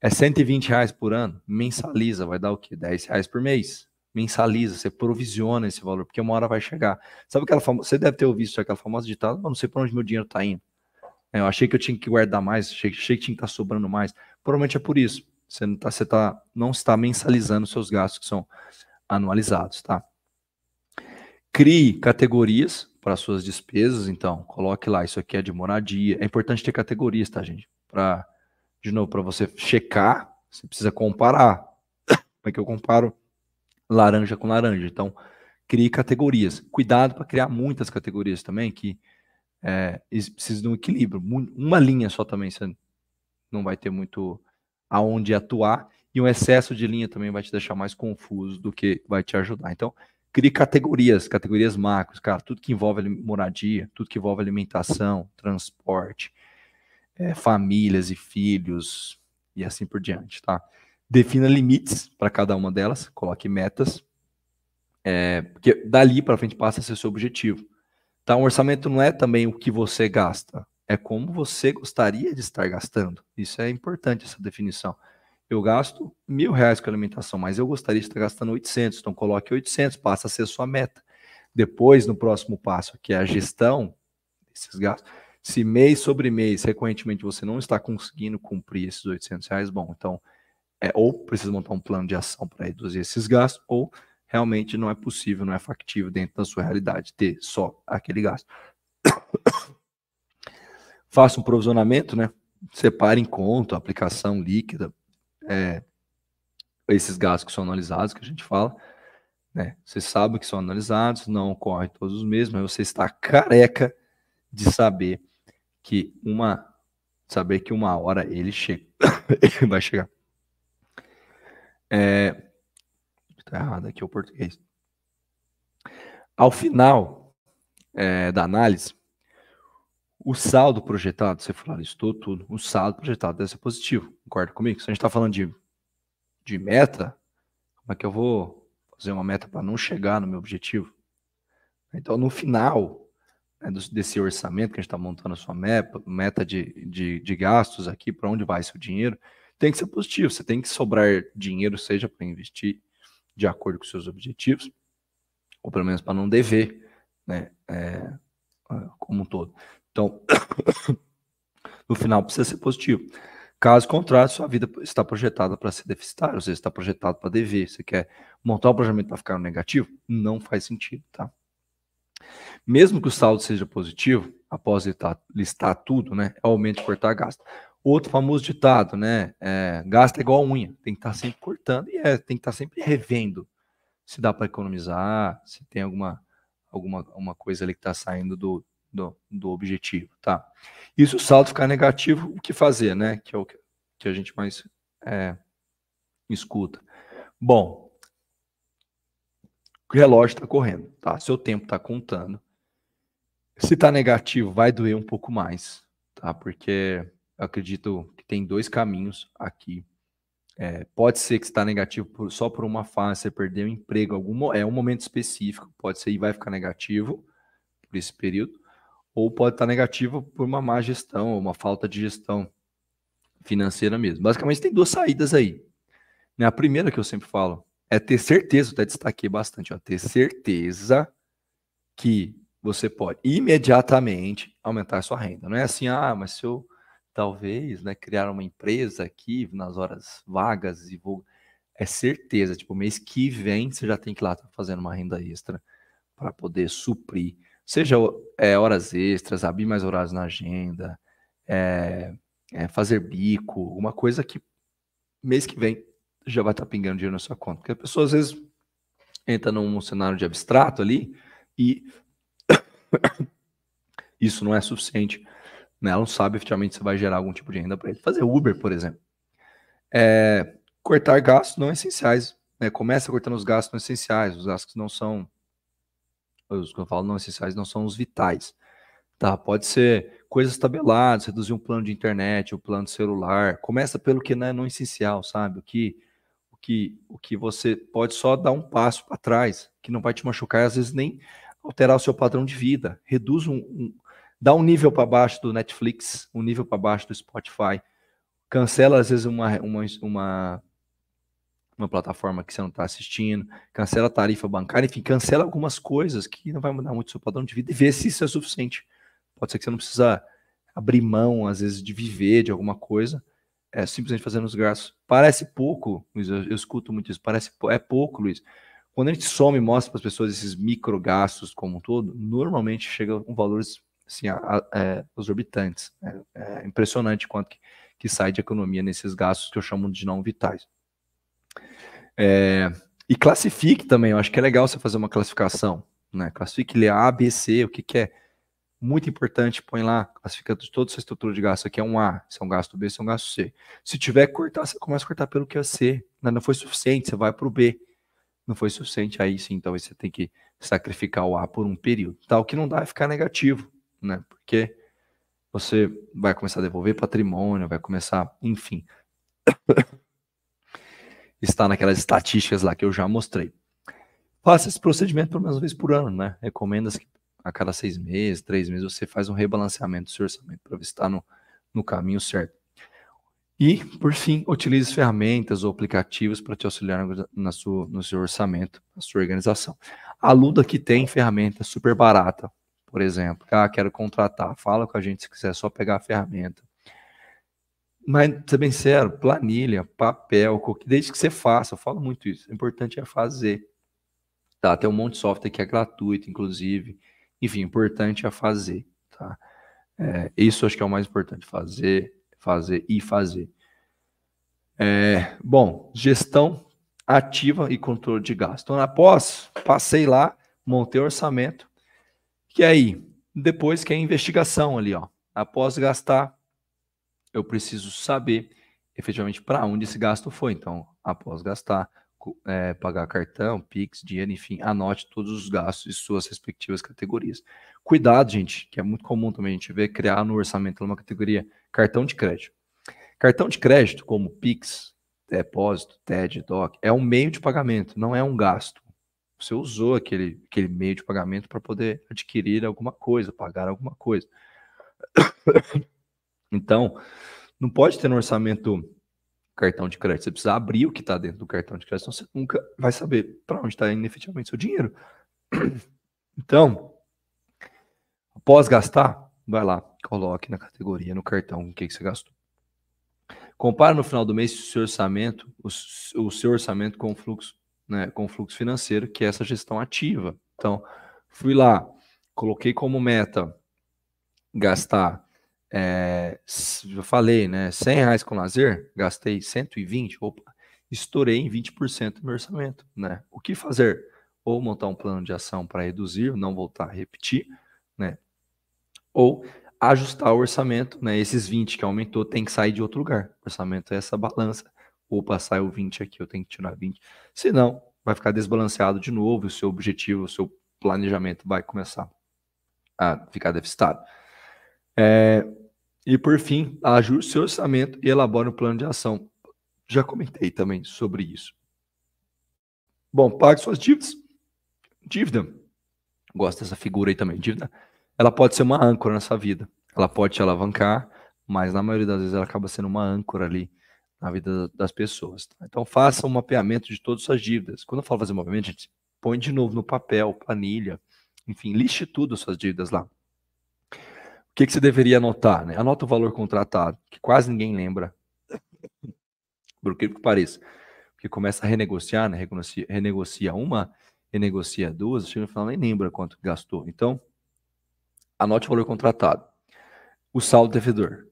É 120 reais por ano? Mensaliza, vai dar o quê? 10 reais por mês. Mensaliza, você provisiona esse valor, porque uma hora vai chegar. Sabe aquela famosa. Você deve ter ouvido aquela famosa ditada, ah, não sei para onde meu dinheiro está indo. É, eu achei que eu tinha que guardar mais, achei, achei que tinha que estar tá sobrando mais. Provavelmente é por isso. Você não, tá, você tá, não está mensalizando seus gastos que são anualizados, tá? Crie categorias para suas despesas, então coloque lá, isso aqui é de moradia. É importante ter categorias, tá, gente? Para de novo, para você checar, você precisa comparar. Como é que eu comparo laranja com laranja? Então, crie categorias. Cuidado para criar muitas categorias também, que é, precisa de um equilíbrio. Uma linha só também, você não vai ter muito aonde atuar, e um excesso de linha também vai te deixar mais confuso do que vai te ajudar. Então, crie categorias, categorias macros, cara, tudo que envolve moradia, tudo que envolve alimentação, transporte, é, famílias e filhos e assim por diante, tá? Defina limites para cada uma delas, coloque metas, é, porque dali para frente passa a ser seu objetivo. Tá? Um orçamento não é também o que você gasta, é como você gostaria de estar gastando. Isso é importante, essa definição eu gasto mil reais com alimentação, mas eu gostaria de estar gastando 800, então coloque 800, passa a ser sua meta. Depois, no próximo passo, que é a gestão desses gastos, se mês sobre mês, frequentemente, você não está conseguindo cumprir esses 800 reais, bom, então, é, ou precisa montar um plano de ação para reduzir esses gastos, ou realmente não é possível, não é factível dentro da sua realidade ter só aquele gasto. Faça um provisionamento, né? Separe em conta, aplicação líquida, é, esses gastos que são analisados, que a gente fala, né? Você sabe que são analisados, não ocorre todos os mesmos, mas você está careca de saber que uma saber que uma hora ele chega, ele vai chegar. É, tá errado aqui o português. Ao final é, da análise, o saldo projetado, você falou, ah, listou tudo. O saldo projetado deve ser positivo. Concorda comigo? Se a gente está falando de, de meta, como é que eu vou fazer uma meta para não chegar no meu objetivo? Então, no final né, desse orçamento que a gente está montando a sua meta, meta de, de, de gastos aqui, para onde vai seu dinheiro, tem que ser positivo. Você tem que sobrar dinheiro, seja para investir de acordo com seus objetivos, ou pelo menos para não dever, né? É, como um todo. Então, no final precisa ser positivo. Caso contrário, sua vida está projetada para ser deficitária, ou seja, está projetado para dever. Você quer montar o planejamento para ficar no negativo? Não faz sentido, tá? Mesmo que o saldo seja positivo, após listar, listar tudo, né? É de cortar gasto. Outro famoso ditado, né? É, gasta igual unha, tem que estar sempre cortando e é, tem que estar sempre revendo se dá para economizar, se tem alguma, alguma uma coisa ali que está saindo do, do, do objetivo, tá? E se o saldo ficar negativo, o que fazer, né? Que é o que a gente mais é, escuta. Bom, o relógio está correndo, tá? Seu tempo está contando. Se está negativo, vai doer um pouco mais, tá? Porque acredito que tem dois caminhos aqui. É, pode ser que está negativo por, só por uma fase, você perdeu o emprego, algum, é um momento específico, pode ser e vai ficar negativo por esse período ou pode estar negativo por uma má gestão, uma falta de gestão financeira mesmo. Basicamente, tem duas saídas aí. Né? A primeira que eu sempre falo é ter certeza, até destaquei bastante, ó, ter certeza que você pode imediatamente aumentar sua renda. Não é assim, ah, mas se eu talvez né, criar uma empresa aqui nas horas vagas e vou. É certeza, tipo, mês que vem você já tem que ir lá tá fazendo uma renda extra para poder suprir Seja é, horas extras, abrir mais horários na agenda, é, é, fazer bico, uma coisa que mês que vem já vai estar tá pingando dinheiro na sua conta. Porque a pessoa às vezes entra num cenário de abstrato ali e isso não é suficiente. Né? Ela não sabe efetivamente se vai gerar algum tipo de renda para ele. Fazer Uber, por exemplo. É, cortar gastos não é essenciais. Né? Começa cortando os gastos não é essenciais, os gastos que não são os que eu falo não essenciais não são os vitais, tá? Pode ser coisas tabeladas, reduzir um plano de internet, o um plano celular. Começa pelo que não é não essencial, sabe? O que o que o que você pode só dar um passo para trás, que não vai te machucar, às vezes nem alterar o seu padrão de vida. Reduz um, um dá um nível para baixo do Netflix, um nível para baixo do Spotify. Cancela às vezes uma, uma, uma uma plataforma que você não está assistindo, cancela a tarifa bancária, enfim, cancela algumas coisas que não vai mudar muito o seu padrão de vida e vê se isso é suficiente. Pode ser que você não precisa abrir mão, às vezes, de viver de alguma coisa, é simplesmente fazendo os gastos. Parece pouco, Luiz, eu, eu escuto muito isso, parece é pouco, Luiz. Quando a gente some e mostra para as pessoas esses micro gastos como um todo, normalmente chega com valores assim, a, a, a, é, exorbitantes. É, é impressionante quanto que, que sai de economia nesses gastos que eu chamo de não vitais. É, e classifique também, eu acho que é legal você fazer uma classificação, né? Classifique ele A, B, C, o que, que é muito importante, põe lá, classifica toda a sua estrutura de gasto. Aqui é um A, se é um gasto B, se é um gasto C. Se tiver que cortar, você começa a cortar pelo que é C. Né? Não foi suficiente, você vai para o B. Não foi suficiente, aí sim, talvez então, você tem que sacrificar o A por um período. Tá? O que não dá é ficar negativo, né? Porque você vai começar a devolver patrimônio, vai começar, enfim, está naquelas estatísticas lá que eu já mostrei. Faça esse procedimento pelo menos uma vez por ano, né? Recomenda-se que a cada seis meses, três meses, você faz um rebalanceamento do seu orçamento para ver se está no, no caminho certo. E, por fim, utilize ferramentas ou aplicativos para te auxiliar na sua, no seu orçamento, na sua organização. A Luda que tem ferramenta super barata, por exemplo. Ah, quero contratar. Fala com a gente se quiser, é só pegar a ferramenta. Mas, ser bem sério, planilha, papel, desde que você faça, eu falo muito isso. O importante é fazer. Tá? Tem um monte de software que é gratuito, inclusive. Enfim, o importante é fazer. Tá? É, isso acho que é o mais importante, fazer, fazer e fazer. É, bom, gestão ativa e controle de gasto. Então, após, passei lá, montei o orçamento, e aí, depois que é a investigação ali, ó. Após gastar, eu preciso saber efetivamente para onde esse gasto foi. Então, após gastar, é, pagar cartão, Pix, dinheiro, enfim, anote todos os gastos e suas respectivas categorias. Cuidado, gente, que é muito comum também a gente ver criar no orçamento uma categoria cartão de crédito. Cartão de crédito, como Pix, depósito, TED, DOC, é um meio de pagamento, não é um gasto. Você usou aquele, aquele meio de pagamento para poder adquirir alguma coisa, pagar alguma coisa. Então, não pode ter no orçamento cartão de crédito. Você precisa abrir o que está dentro do cartão de crédito, senão você nunca vai saber para onde está indo efetivamente seu dinheiro. Então, após gastar, vai lá, coloque na categoria, no cartão, o que, que você gastou. Compara no final do mês o seu orçamento, o, seu orçamento com o fluxo, né, com o fluxo financeiro, que é essa gestão ativa. Então, fui lá, coloquei como meta gastar é, eu falei, né? 100 reais com lazer, gastei 120, opa, estourei em 20% do meu orçamento, né? O que fazer? Ou montar um plano de ação para reduzir, não voltar a repetir, né? Ou ajustar o orçamento, né? Esses 20 que aumentou tem que sair de outro lugar. O orçamento é essa balança. Opa, saiu 20 aqui, eu tenho que tirar 20. Senão, vai ficar desbalanceado de novo, o seu objetivo, o seu planejamento vai começar a ficar devastado. É, e por fim, ajuste seu orçamento e elabore um plano de ação. Já comentei também sobre isso. Bom, pague suas dívidas. Dívida. Gosto dessa figura aí também. Dívida. Ela pode ser uma âncora nessa vida. Ela pode te alavancar, mas na maioria das vezes ela acaba sendo uma âncora ali na vida das pessoas. Tá? Então faça um mapeamento de todas as suas dívidas. Quando eu falo fazer um mapeamento, gente põe de novo no papel, planilha, enfim, liste tudo as suas dívidas lá que, que você deveria anotar? Né? Anota o valor contratado, que quase ninguém lembra. Por que que pareça. Porque começa a renegociar, né? renegocia, renegocia uma, renegocia duas, chega no final nem lembra quanto gastou. Então, anote o valor contratado. O saldo devedor.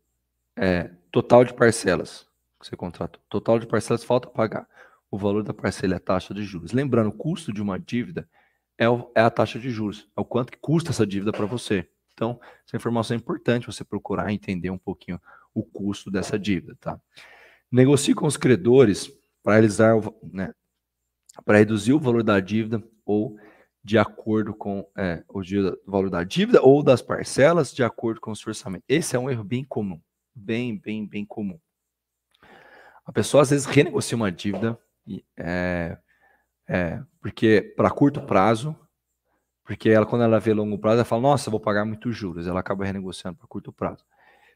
É, total de parcelas que você contratou. Total de parcelas falta pagar. O valor da parcela é a taxa de juros. Lembrando, o custo de uma dívida é, o, é a taxa de juros. É o quanto que custa essa dívida para você. Então, essa informação é importante você procurar entender um pouquinho o custo dessa dívida, tá? Negocie com os credores para realizar, né, para reduzir o valor da dívida ou de acordo com é, o valor da dívida ou das parcelas de acordo com o orçamento. Esse é um erro bem comum, bem, bem, bem comum. A pessoa às vezes renegocia uma dívida e, é, é, porque para curto prazo porque ela, quando ela vê longo prazo, ela fala, nossa, vou pagar muitos juros. Ela acaba renegociando para curto prazo.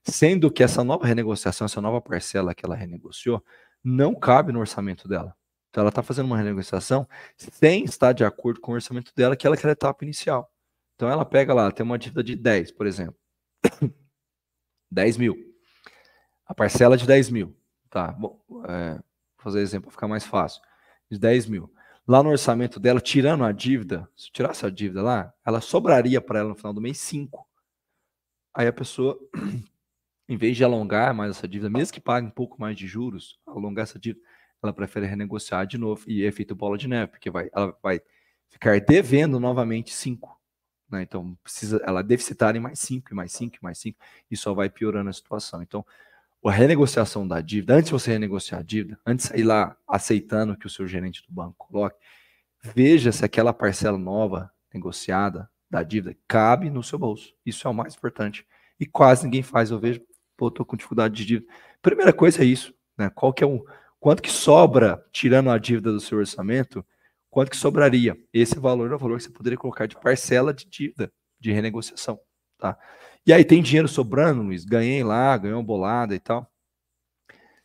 Sendo que essa nova renegociação, essa nova parcela que ela renegociou, não cabe no orçamento dela. Então ela está fazendo uma renegociação sem estar de acordo com o orçamento dela, que é aquela etapa inicial. Então ela pega lá, tem uma dívida de 10, por exemplo. 10 mil. A parcela é de 10 mil. Tá, bom, é, vou fazer exemplo para ficar mais fácil. De 10 mil lá no orçamento dela, tirando a dívida, se tirasse a dívida lá, ela sobraria para ela no final do mês 5. Aí a pessoa, em vez de alongar mais essa dívida, mesmo que pague um pouco mais de juros, alongar essa dívida, ela prefere renegociar de novo e é feito bola de neve, porque vai, ela vai ficar devendo novamente 5. Né? Então, precisa ela é deficitar em mais 5, mais 5, mais 5, e só vai piorando a situação. Então, a renegociação da dívida, antes de você renegociar a dívida, antes de sair lá aceitando que o seu gerente do banco coloque, veja se aquela parcela nova negociada da dívida cabe no seu bolso. Isso é o mais importante. E quase ninguém faz. Eu vejo, pô, tô com dificuldade de dívida. Primeira coisa é isso, né? Qual que é o quanto que sobra tirando a dívida do seu orçamento? Quanto que sobraria? Esse é valor é o valor que você poderia colocar de parcela de dívida de renegociação. Tá? E aí tem dinheiro sobrando, Luiz? Ganhei lá, ganhei uma bolada e tal.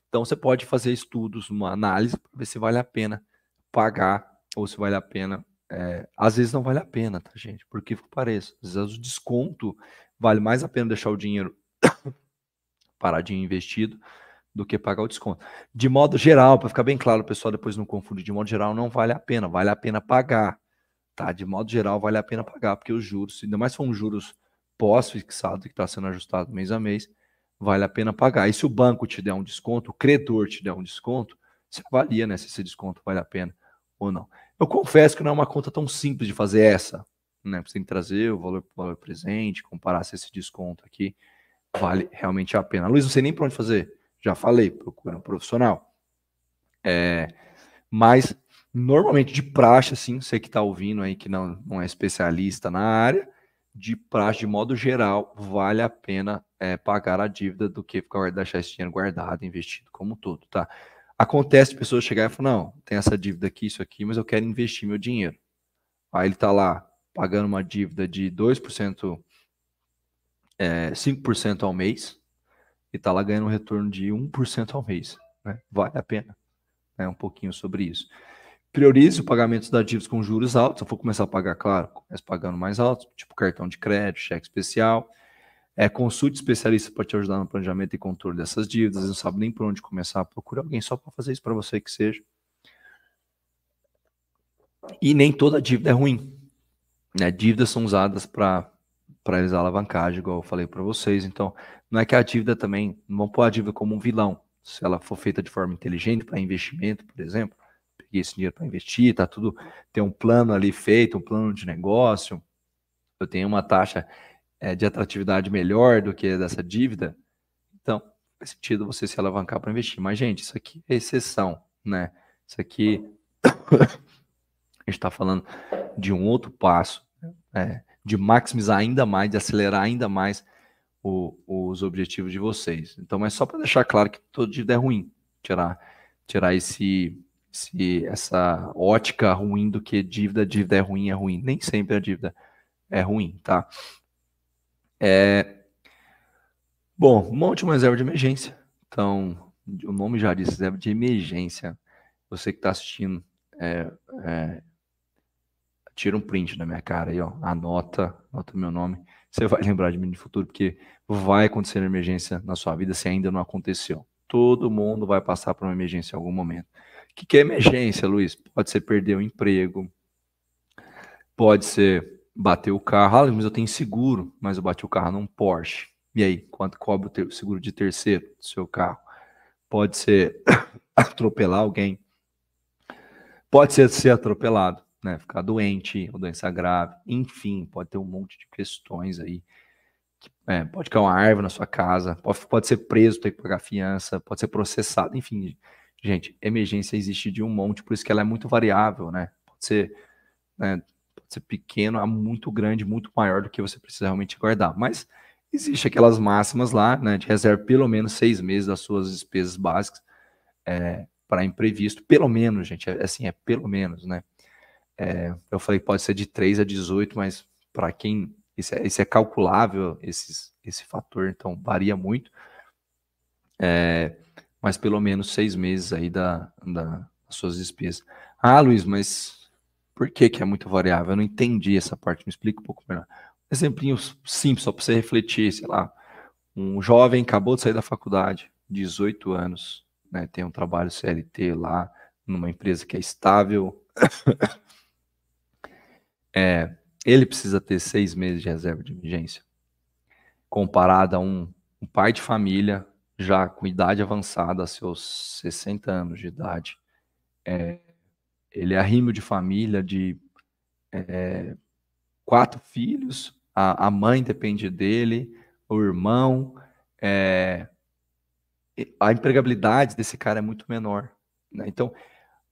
Então você pode fazer estudos, uma análise, para ver se vale a pena pagar ou se vale a pena. É, às vezes não vale a pena, tá, gente? Porque que pareça, às vezes o desconto vale mais a pena deixar o dinheiro paradinho investido do que pagar o desconto. De modo geral, para ficar bem claro, pessoal depois não confunde, de modo geral não vale a pena, vale a pena pagar, tá? De modo geral vale a pena pagar, porque os juros, ainda mais são juros pós-fixado que está sendo ajustado mês a mês, vale a pena pagar. E se o banco te der um desconto, o credor te der um desconto, você avalia né, se esse desconto vale a pena ou não. Eu confesso que não é uma conta tão simples de fazer essa. Né? Você tem que trazer o valor, o valor presente, comparar se esse desconto aqui vale realmente a pena. Luiz, não sei nem para onde fazer. Já falei, procura um profissional. É, mas normalmente de praxe, assim, você que está ouvindo aí que não, não é especialista na área, de praxe, de modo geral, vale a pena é, pagar a dívida do que ficar deixar esse dinheiro guardado, investido como todo, tá? Acontece pessoas chegarem e falar, não, tem essa dívida aqui, isso aqui, mas eu quero investir meu dinheiro. Aí ele tá lá pagando uma dívida de 2%, é, 5% ao mês, e tá lá ganhando um retorno de 1% ao mês. Né? Vale a pena. É né? um pouquinho sobre isso priorize o pagamento das dívidas com juros altos. Se eu for começar a pagar, claro, comece pagando mais alto, tipo cartão de crédito, cheque especial. É, consulte especialista para te ajudar no planejamento e controle dessas dívidas. Não sabe nem por onde começar. Procure alguém só para fazer isso para você que seja. E nem toda dívida é ruim. Né? Dívidas são usadas para realizar alavancagem, igual eu falei para vocês. Então, não é que a dívida também, não pôr a dívida como um vilão. Se ela for feita de forma inteligente, para investimento, por exemplo, conseguir esse dinheiro para investir, tá tudo tem um plano ali feito, um plano de negócio. Eu tenho uma taxa é, de atratividade melhor do que dessa dívida. Então, faz sentido você se alavancar para investir. Mas gente, isso aqui é exceção, né? Isso aqui a gente está falando de um outro passo, né? é, de maximizar ainda mais, de acelerar ainda mais o, os objetivos de vocês. Então, mas é só para deixar claro que todo dívida é ruim, tirar, tirar esse, se essa ótica ruim do que dívida, dívida é ruim, é ruim. Nem sempre a dívida é ruim, tá? É... Bom, monte uma reserva de emergência. Então, o nome já diz, reserva de emergência. Você que está assistindo, é, é... tira um print da minha cara aí, ó. Anota, anota meu nome. Você vai lembrar de mim no futuro, porque vai acontecer uma emergência na sua vida se ainda não aconteceu. Todo mundo vai passar por uma emergência em algum momento. O que, que é emergência, Luiz? Pode ser perder o emprego, pode ser bater o carro. Ah, mas eu tenho seguro, mas eu bati o carro num Porsche. E aí, quanto cobre o seguro de terceiro do seu carro? Pode ser atropelar alguém. Pode ser ser atropelado, né? Ficar doente, ou doença grave. Enfim, pode ter um monte de questões aí. É, pode cair uma árvore na sua casa, pode, pode ser preso, ter que pagar fiança, pode ser processado, enfim. Gente, emergência existe de um monte, por isso que ela é muito variável, né? Pode ser, né, pode ser pequeno a muito grande, muito maior do que você precisa realmente guardar. Mas existe aquelas máximas lá, né? De reserva pelo menos seis meses das suas despesas básicas é, para imprevisto. Pelo menos, gente, é, assim, é pelo menos, né? É, eu falei pode ser de 3 a 18, mas para quem. Esse é, esse é calculável, esses, esse fator, então varia muito. É, mas pelo menos seis meses aí da, da, das suas despesas. Ah, Luiz, mas por que, que é muito variável? Eu não entendi essa parte, me explica um pouco melhor. Um exemplinho simples, só para você refletir, sei lá, um jovem acabou de sair da faculdade, 18 anos, né, tem um trabalho CLT lá, numa empresa que é estável. é, ele precisa ter seis meses de reserva de emergência, comparado a um, um pai de família já com idade avançada, seus 60 anos de idade, é, ele é rímel de família de é, quatro filhos, a, a, mãe depende dele, o irmão, é, a empregabilidade desse cara é muito menor. Né? Então,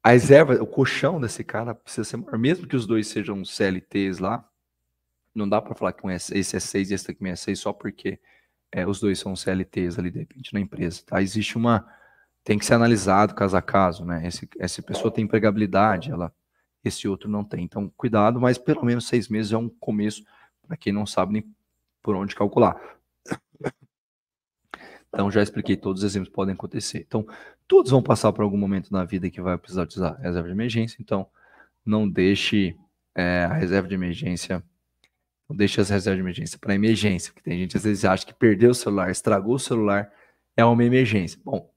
a reserva, o colchão desse cara precisa ser maior, mesmo que os dois sejam CLTs lá, não dá para falar que um é, esse é seis e esse aqui é seis só porque é, os dois são CLTs ali, de repente, na empresa, tá? Existe uma. Tem que ser analisado caso a caso, né? Esse, essa pessoa tem empregabilidade, ela, esse outro não tem. Então, cuidado, mas pelo menos seis meses é um começo para quem não sabe nem por onde calcular. Então, já expliquei, todos os exemplos podem acontecer. Então, todos vão passar por algum momento na vida que vai precisar utilizar reserva de emergência. Então, não deixe é, a reserva de emergência não deixe as reservas de emergência para emergência, porque tem gente às vezes acha que perdeu o celular, estragou o celular, é uma emergência. Bom,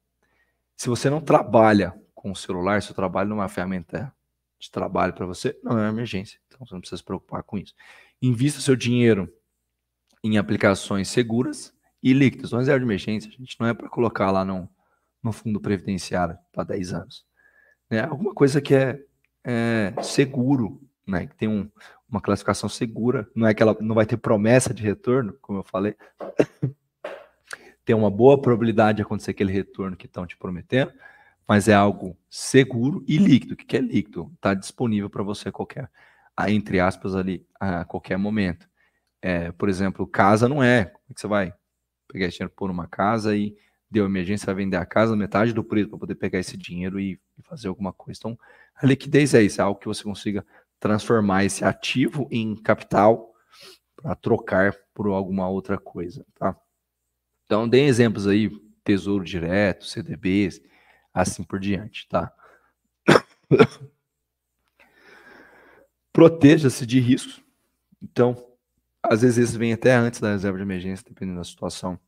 se você não trabalha com o celular, seu trabalho não é uma ferramenta de trabalho para você, não é uma emergência. Então você não precisa se preocupar com isso. Invista seu dinheiro em aplicações seguras e líquidas. Uma reserva de emergência, a gente não é para colocar lá no, no fundo previdenciário para 10 anos. É alguma coisa que é, é seguro né, que tem um, uma classificação segura, não é que ela não vai ter promessa de retorno, como eu falei, tem uma boa probabilidade de acontecer aquele retorno que estão te prometendo, mas é algo seguro e líquido. O que é líquido? Está disponível para você qualquer, entre aspas, ali, a qualquer momento. É, por exemplo, casa não é. Como é que você vai pegar esse dinheiro por uma casa e deu emergência, vai vender a casa, metade do preço para poder pegar esse dinheiro e, e fazer alguma coisa? Então, a liquidez é isso, é algo que você consiga transformar esse ativo em capital para trocar por alguma outra coisa, tá? Então, dê exemplos aí, Tesouro Direto, CDBs, assim por diante, tá? Proteja-se de riscos. Então, às vezes isso vem até antes da reserva de emergência, dependendo da situação.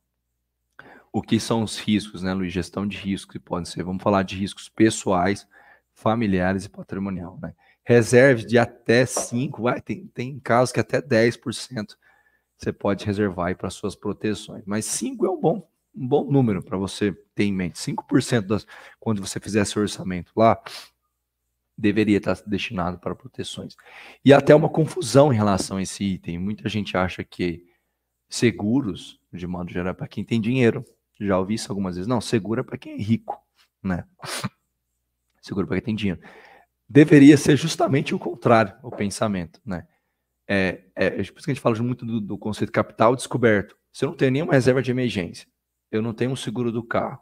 O que são os riscos, né, Luiz? Gestão de riscos que podem ser. Vamos falar de riscos pessoais, familiares e patrimonial, né? reserve de até 5, vai, tem, tem casos que até 10% você pode reservar para suas proteções. Mas 5 é um bom, um bom número para você ter em mente. 5% das, quando você fizer seu orçamento lá, deveria estar destinado para proteções. E até uma confusão em relação a esse item. Muita gente acha que seguros, de modo geral, é para quem tem dinheiro. Já ouvi isso algumas vezes. Não, segura é para quem é rico, né? Seguro é para quem tem dinheiro deveria ser justamente o contrário, o pensamento, né? É, é, é, por isso que a gente fala muito do, do conceito capital descoberto. Se eu não tenho nenhuma reserva de emergência, eu não tenho um seguro do carro,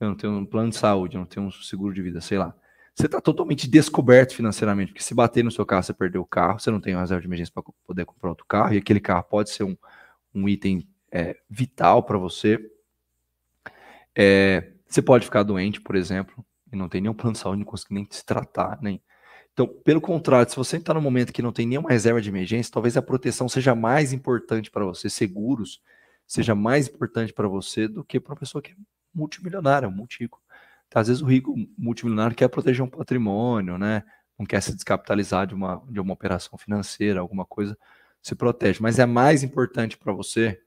eu não tenho um plano de saúde, eu não tenho um seguro de vida, sei lá. Você está totalmente descoberto financeiramente, porque se bater no seu carro, você perdeu o carro, você não tem uma reserva de emergência para poder comprar outro carro, e aquele carro pode ser um, um item é, vital para você. É, você pode ficar doente, por exemplo, e não tem nenhum plano de saúde, não consegue nem se tratar, nem. Então, pelo contrário, se você está num momento que não tem nenhuma reserva de emergência, talvez a proteção seja mais importante para você, seguros seja uhum. mais importante para você do que para uma pessoa que é multimilionária, multico. Então, às vezes o rico multimilionário quer proteger um patrimônio, né? Não quer se descapitalizar de uma, de uma operação financeira, alguma coisa, se protege. Mas é mais importante para você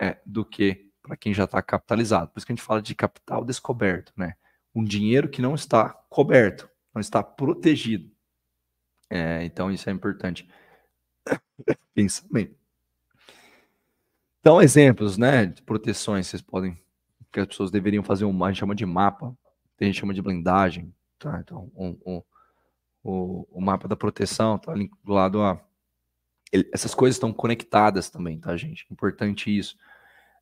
é, do que para quem já está capitalizado. Por isso que a gente fala de capital descoberto, né? um dinheiro que não está coberto, não está protegido. É, então, isso é importante. Pensa bem. Então, exemplos né, de proteções vocês podem. que as pessoas deveriam fazer um. A gente chama de mapa, a gente chama de blindagem. Tá? Então, um, um, o, o mapa da proteção tá Do lado a. Ele, essas coisas estão conectadas também, tá, gente? Importante isso.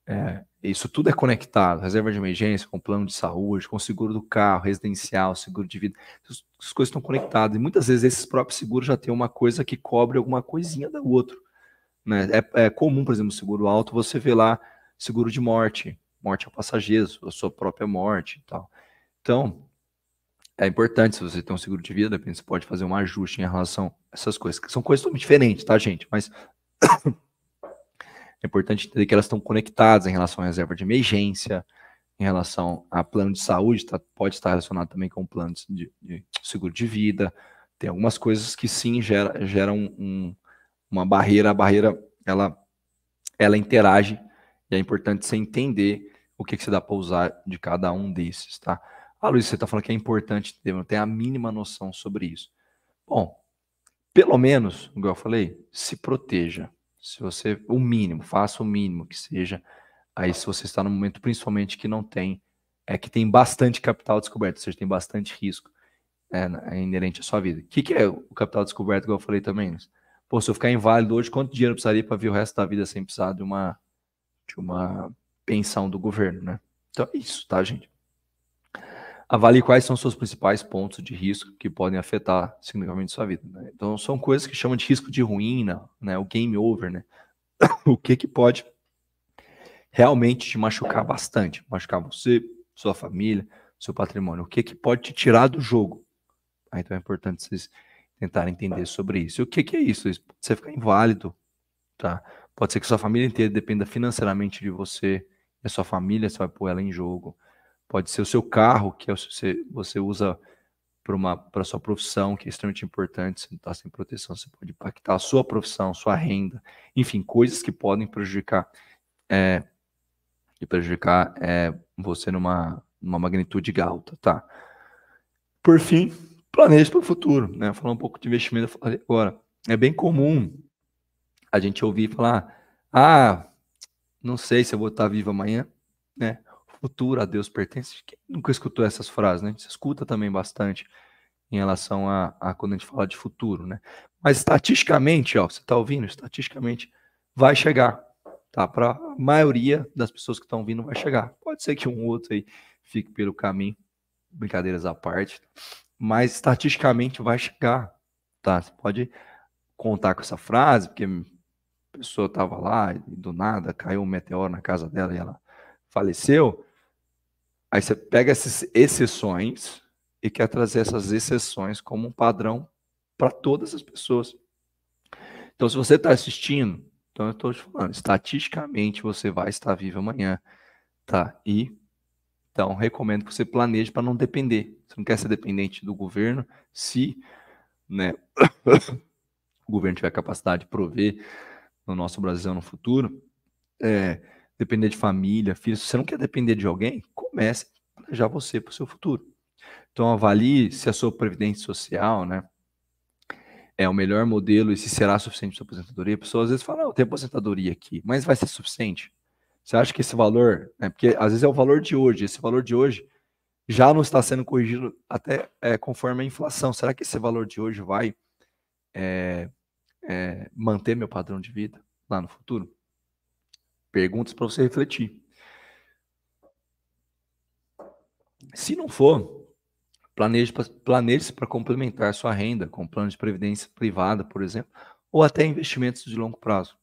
É, isso tudo é conectado: reserva de emergência, com plano de saúde, com seguro do carro, residencial, seguro de vida. As coisas estão conectadas. E muitas vezes esses próprios seguros já têm uma coisa que cobre alguma coisinha da outra. Né? É, é, comum, por exemplo, seguro alto, você vê lá seguro de morte, morte a passageiros, a sua própria morte e tal. Então, é importante, se você tem um seguro de vida, você pode fazer um ajuste em relação a essas coisas, que são coisas totalmente diferentes, tá, gente? Mas É importante entender que elas estão conectadas em relação à reserva de emergência, em relação a plano de saúde, tá, pode estar relacionado também com plano de, de, seguro de vida. Tem algumas coisas que sim geram gera um, uma barreira, a barreira ela, ela interage e é importante você entender o que, que você dá para usar de cada um desses, tá? Ah, Luiz, você está falando que é importante ter, a mínima noção sobre isso. Bom, pelo menos, igual eu falei, se proteja. Se você, o mínimo, faça o mínimo que seja. Aí, se você está no momento, principalmente, que não tem, é que tem bastante capital descoberto, ou seja, tem bastante risco é, é inerente à sua vida. O que, que, é o capital descoberto, igual eu falei também? Pô, se eu ficar inválido hoje, quanto dinheiro eu precisaria para vir o resto da vida sem precisar de uma, de uma pensão do governo, né? Então é isso, tá, gente? Avalie quais são seus principais pontos de risco que podem afetar significativamente sua vida. Né? Então, são coisas que chamam de risco de ruína, né? o game over, né? o que, que pode realmente te machucar tá. bastante, machucar você, sua família, seu patrimônio, o que, que pode te tirar do jogo. Então, é importante vocês tentarem entender tá. sobre isso. E o que, que é isso? Você ficar inválido, tá? Pode ser que sua família inteira dependa financeiramente de você, e a sua família, você vai pôr ela em jogo Pode ser o seu carro, que é você, você usa para sua profissão, que é extremamente importante, você não está sem proteção, você pode impactar a sua profissão, sua renda, enfim, coisas que podem prejudicar é, e prejudicar é, você numa, numa magnitude alta, tá? Por fim, planeje para o futuro, né? Falar um pouco de investimento agora. É bem comum a gente ouvir falar, ah, não sei se eu vou estar vivo amanhã, né? futuro a Deus pertence. Quem nunca escutou essas frases, né? A gente escuta também bastante em relação a, a quando a gente fala de futuro, né? Mas estatisticamente, ó, você está ouvindo? Estatisticamente vai chegar, tá? Para a maioria das pessoas que estão ouvindo vai chegar. Pode ser que um outro aí fique pelo caminho, brincadeiras à parte, mas estatisticamente vai chegar, tá? Você pode contar com essa frase, porque a pessoa estava lá e do nada caiu um meteoro na casa dela e ela faleceu, Aí você pega essas exceções e quer trazer essas exceções como um padrão para todas as pessoas. Então, se você está assistindo, então eu estou te falando, estatisticamente você vai estar vivo amanhã, tá? E então recomendo que você planeje para não depender. Você não quer ser dependente do governo, se, né? o governo tiver capacidade de prover no nosso Brasil no futuro, é, depender de família, filhos, se você não quer depender de alguém, comece a planejar você para o seu futuro. Então avalie se a sua previdência social, né, é o melhor modelo e se será suficiente para sua aposentadoria. Pessoas às vezes falam, ah, eu tenho aposentadoria aqui, mas vai ser suficiente? Você acha que esse valor, né, porque às vezes é o valor de hoje, esse valor de hoje já não está sendo corrigido até é, conforme a inflação. Será que esse valor de hoje vai é, é, manter meu padrão de vida lá no futuro? Perguntas para você refletir. Se não for, planeje-se para complementar sua renda com plano de previdência privada, por exemplo, ou até investimentos de longo prazo.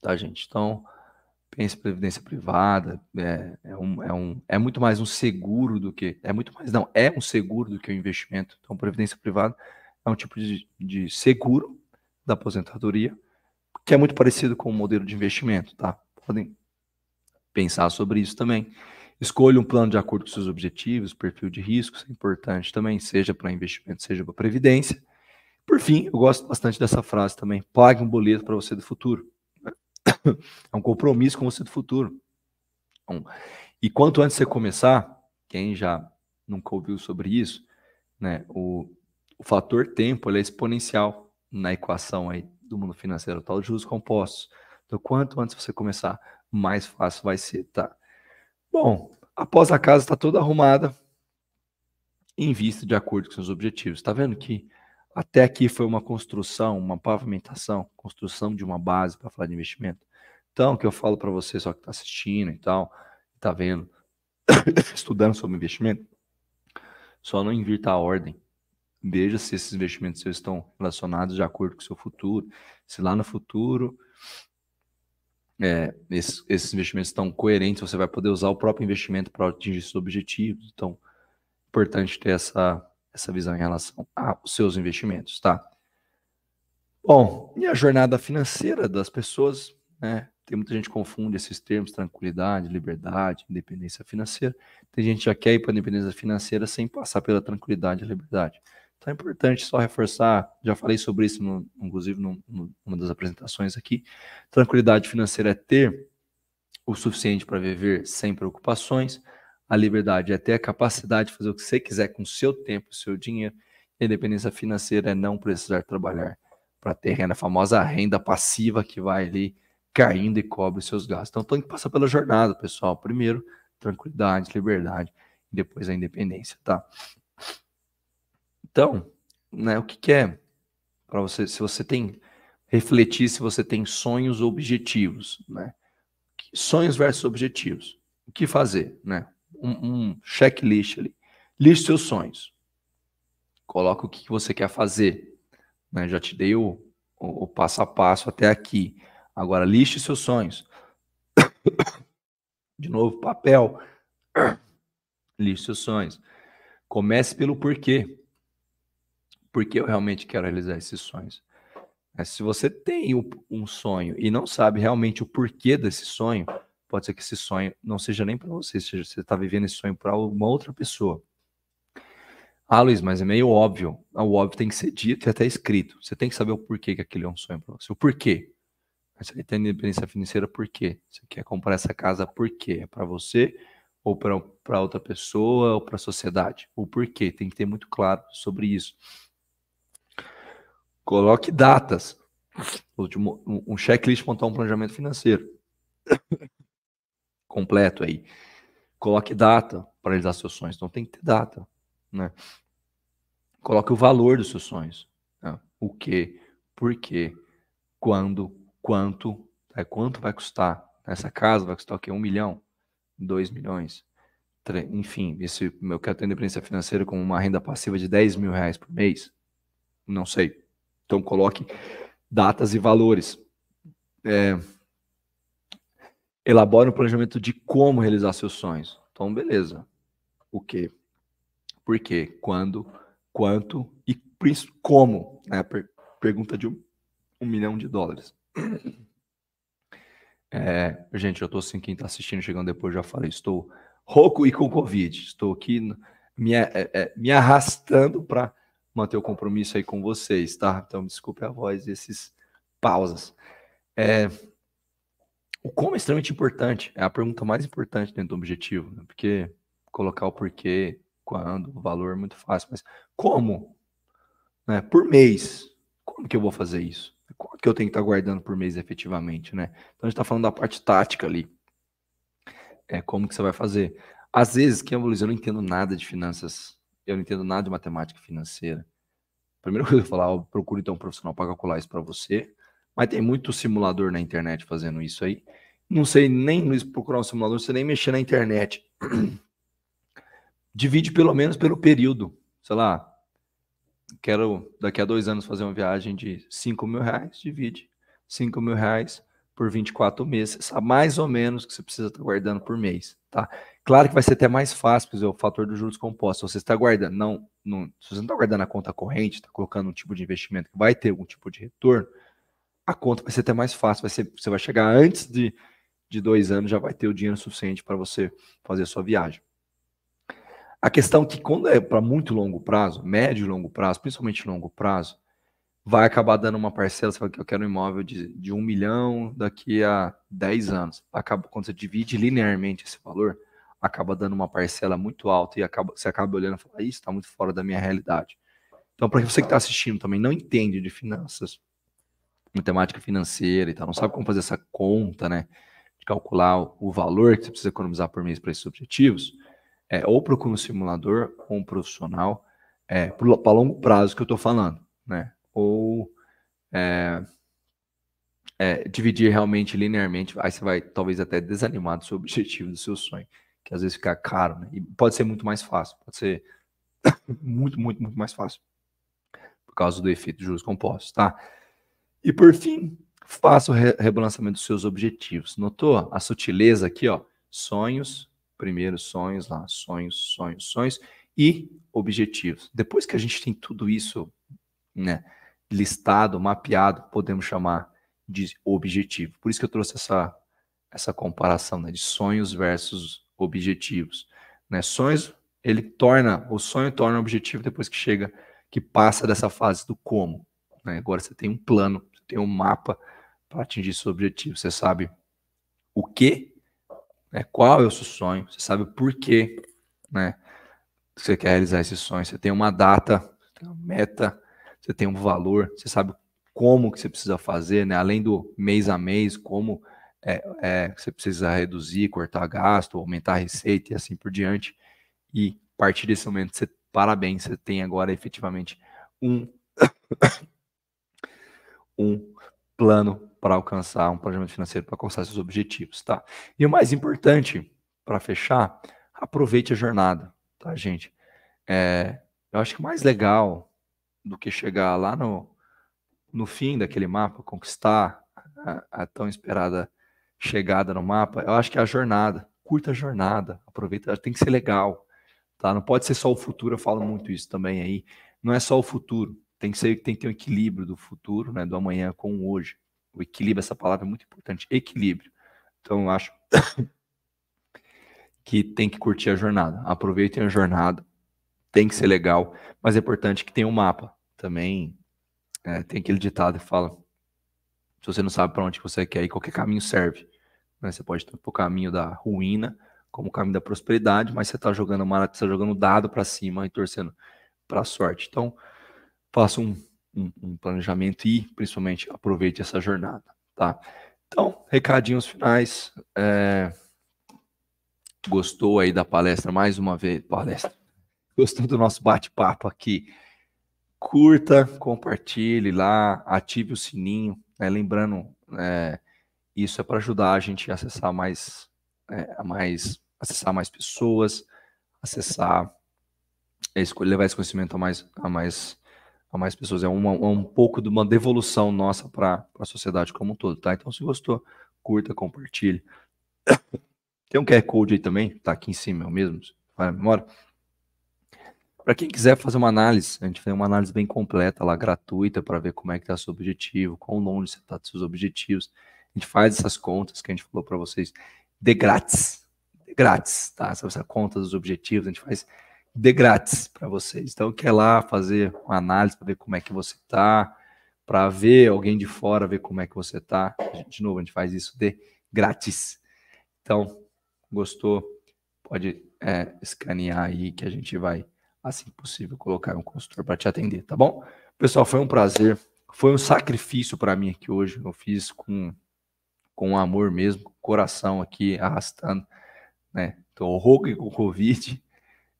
Tá, gente? Então, pense em previdência privada, é, é, um, é, um, é muito mais um seguro do que. É muito mais, não, é um seguro do que o um investimento. Então, previdência privada é um tipo de, de seguro da aposentadoria, que é muito parecido com o modelo de investimento, tá? podem pensar sobre isso também. Escolha um plano de acordo com seus objetivos, perfil de risco, isso é importante também, seja para investimento, seja para previdência. Por fim, eu gosto bastante dessa frase também: pague um boleto para você do futuro. É um compromisso com você do futuro. E quanto antes você começar, quem já nunca ouviu sobre isso, né, o, o fator tempo é exponencial na equação aí do mundo financeiro, tal de juros compostos. Então, quanto antes você começar, mais fácil vai ser, tá? Bom, após a casa está toda arrumada, invista de acordo com seus objetivos. Está vendo que até aqui foi uma construção, uma pavimentação, construção de uma base para falar de investimento. Então, o que eu falo para você, só que está assistindo e tal, está vendo, estudando sobre investimento, só não invirta a ordem. Veja se esses investimentos estão relacionados de acordo com o seu futuro. Se lá no futuro é, esses, esses, investimentos estão coerentes, você vai poder usar o próprio investimento para atingir seus objetivos. Então, é importante ter essa, essa visão em relação aos seus investimentos, tá? Bom, e a jornada financeira das pessoas, né? Tem muita gente que confunde esses termos, tranquilidade, liberdade, independência financeira. Tem gente que já quer ir para a independência financeira sem passar pela tranquilidade e liberdade. Então é importante só reforçar, já falei sobre isso, no, inclusive, no, no, numa das apresentações aqui. Tranquilidade financeira é ter o suficiente para viver sem preocupações. A liberdade é ter a capacidade de fazer o que você quiser com o seu tempo, seu dinheiro. A independência financeira é não precisar trabalhar para ter renda, a famosa renda passiva que vai ali caindo e cobre seus gastos. Então tem que passar pela jornada, pessoal. Primeiro, tranquilidade, liberdade, e depois a independência, tá? Então, né, o que, que é para você, se você tem refletir se você tem sonhos ou objetivos, né? Sonhos versus objetivos. O que fazer, né? Um, um checklist ali. Liste seus sonhos. Coloca o que você quer fazer. Né? Já te dei o, o, o passo a passo até aqui. Agora, liste seus sonhos. De novo, papel. Liste seus sonhos. Comece pelo porquê porque eu realmente quero realizar esses sonhos. É, se você tem um sonho e não sabe realmente o porquê desse sonho, pode ser que esse sonho não seja nem para você, seja você está vivendo esse sonho para uma outra pessoa. Ah, Luiz, mas é meio óbvio. Ah, o óbvio tem que ser dito e até escrito. Você tem que saber o porquê que aquele é um sonho para você. O porquê. Você tem independência financeira, por quê? Você quer comprar essa casa, por quê? É para você ou para outra pessoa ou para a sociedade? O porquê? Tem que ter muito claro sobre isso. Coloque datas. Último, um checklist para montar um planejamento financeiro completo aí. Coloque data para realizar seus sonhos. Então tem que ter data, né? Coloque o valor dos seus sonhos. Né? O que, por quê, quando, quanto, né? quanto vai custar. Essa casa vai custar o quê? Um milhão? Dois milhões? Enfim, esse, eu quero ter independência financeira com uma renda passiva de 10 mil reais por mês? Não sei. Então coloque datas e valores. É, elabore um planejamento de como realizar seus sonhos. Então, beleza. O quê? Por quê? Quando? Quanto? E como? É per pergunta de um, um, milhão de dólares. É, gente, eu estou assim, quem está assistindo, chegando depois, já falei, estou rouco e com Covid. Estou aqui me, é, é, me arrastando para manter o compromisso aí com vocês, tá? Então, desculpe a voz e esses pausas. É, o como é extremamente importante, é a pergunta mais importante dentro do objetivo, né? porque colocar o porquê, quando, o valor é muito fácil, mas como? Né? Por mês, como que eu vou fazer isso? O que eu tenho que estar guardando por mês efetivamente, né? Então, a gente está falando da parte tática ali. É como que você vai fazer. Às vezes, quem é, eu não entendo nada de finanças eu não entendo nada de matemática financeira. Primeiro que eu falar, procure então um profissional para calcular isso para você. Mas tem muito simulador na internet fazendo isso aí. Não sei nem Luiz, procurar um simulador, você nem mexer na internet. Divide pelo menos pelo período. Sei lá, quero daqui a dois anos fazer uma viagem de 5 mil reais, divide 5 mil reais por 24 meses, sabe mais ou menos que você precisa estar tá guardando por mês, tá? Claro que vai ser até mais fácil, porque é o fator dos juros compostos. Você está guardando, não, não, se você não está guardando a conta corrente, está colocando um tipo de investimento que vai ter algum tipo de retorno, a conta vai ser até mais fácil, vai ser, você vai chegar antes de, de dois anos, já vai ter o dinheiro suficiente para você fazer a sua viagem. A questão que quando é para muito longo prazo, médio e longo prazo, principalmente longo prazo, vai acabar dando uma parcela, você fala que eu quero um imóvel de, de um milhão daqui a 10 anos. Acaba, quando você divide linearmente esse valor, acaba dando uma parcela muito alta e acaba, você acaba olhando e fala, ah, isso está muito fora da minha realidade. Então, para você que está assistindo também não entende de finanças, matemática financeira e tal, não sabe como fazer essa conta, né? De calcular o valor que você precisa economizar por mês para esses objetivos, é, ou procura um simulador ou um profissional é, para longo prazo que eu estou falando, né? ou é, é, dividir realmente linearmente, aí você vai talvez até desanimar do seu objetivo, do seu sonho, que às vezes fica caro, né? E pode ser muito mais fácil, pode ser muito, muito, muito mais fácil, por causa do efeito de juros compostos, tá? E por fim, faça o re rebalançamento dos seus objetivos. Notou a sutileza aqui, ó? Sonhos, primeiro sonhos lá, sonhos, sonhos, sonhos e objetivos. Depois que a gente tem tudo isso, né? listado, mapeado, podemos chamar de objetivo. Por isso que eu trouxe essa, essa comparação né, de sonhos versus objetivos. Né? Sonhos, ele torna, o sonho torna objetivo depois que chega, que passa dessa fase do como. Né? Agora você tem um plano, você tem um mapa para atingir seu objetivo. Você sabe o que, né? qual é o seu sonho, você sabe o porquê né? você quer realizar esse sonho, você tem uma data, tem uma meta, você tem um valor, você sabe como que você precisa fazer, né? Além do mês a mês, como é, é, você precisa reduzir, cortar gasto, aumentar a receita e assim por diante. E a partir desse momento, você, parabéns, você tem agora efetivamente um, um plano para alcançar, um planejamento financeiro para alcançar seus objetivos, tá? E o mais importante, para fechar, aproveite a jornada, tá, gente? É, eu acho que o mais legal do que chegar lá no, no fim daquele mapa, conquistar a, a tão esperada chegada no mapa, eu acho que é a jornada. Curta a jornada, aproveita, tem que ser legal, tá? Não pode ser só o futuro, eu falo muito isso também aí. Não é só o futuro, tem que ser, tem que ter um equilíbrio do futuro, né, do amanhã com o hoje. O equilíbrio, essa palavra é muito importante, equilíbrio. Então, eu acho que tem que curtir a jornada. Aproveitem a jornada, tem que ser legal, mas é importante que tenha um mapa também é, tem aquele ditado que fala: se você não sabe para onde você quer ir, qualquer caminho serve. Né? Você pode ir para o caminho da ruína, como o caminho da prosperidade, mas você está jogando uma, tá jogando dado para cima e torcendo para a sorte. Então, faça um, um, um, planejamento e, principalmente, aproveite essa jornada. Tá? Então, recadinhos finais. É... Gostou aí da palestra mais uma vez? Palestra. Gostou do nosso bate-papo aqui? curta, compartilhe lá, ative o sininho. Né? Lembrando, é, isso é para ajudar a gente a acessar mais, é, mais, acessar mais pessoas, acessar, é, levar esse conhecimento a mais, a mais, a mais pessoas. É, uma, um pouco de uma devolução nossa para a sociedade como um todo, tá? Então, se gostou, curta, compartilhe. Tem um QR Code aí também, tá aqui em cima é mesmo, vai na memória. Para quem quiser fazer uma análise, a gente tem uma análise bem completa lá, gratuita, para ver como é que está seu objetivo, quão longe você está dos seus objetivos. A gente faz essas contas que a gente falou para vocês de grátis. De grátis, tá? Essa, essa conta dos objetivos, a gente faz de grátis para vocês. Então, quer lá fazer uma análise para ver como é que você está, para ver alguém de fora ver como é que você está. De novo, a gente faz isso de grátis. Então, gostou? Pode é, escanear aí que a gente vai assim que possível, colocar um consultor para te atender, tá bom? Pessoal, foi um prazer, foi um sacrifício para mim aqui hoje. Eu fiz com, com amor mesmo, coração aqui arrastando, né? Estou rouco com Covid,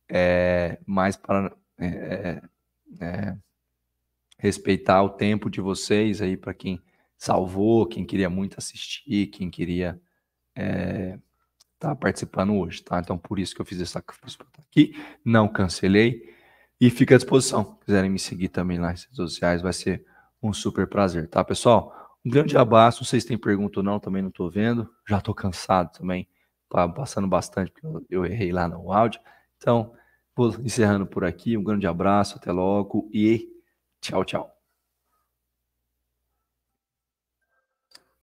é, mas para é, é, é, respeitar o tempo de vocês aí, para quem salvou, quem queria muito assistir, quem queria. É, tá participando hoje, tá? Então, por isso que eu fiz esse sacrifício tá aqui. Não cancelei. E fica à disposição. Se quiserem me seguir também lá nas redes sociais, vai ser um super prazer, tá, pessoal? Um grande abraço. Não sei se tem pergunta ou não, também não estou vendo. Já estou cansado também, tá passando bastante, porque eu errei lá no áudio. Então, vou encerrando por aqui. Um grande abraço, até logo e tchau, tchau.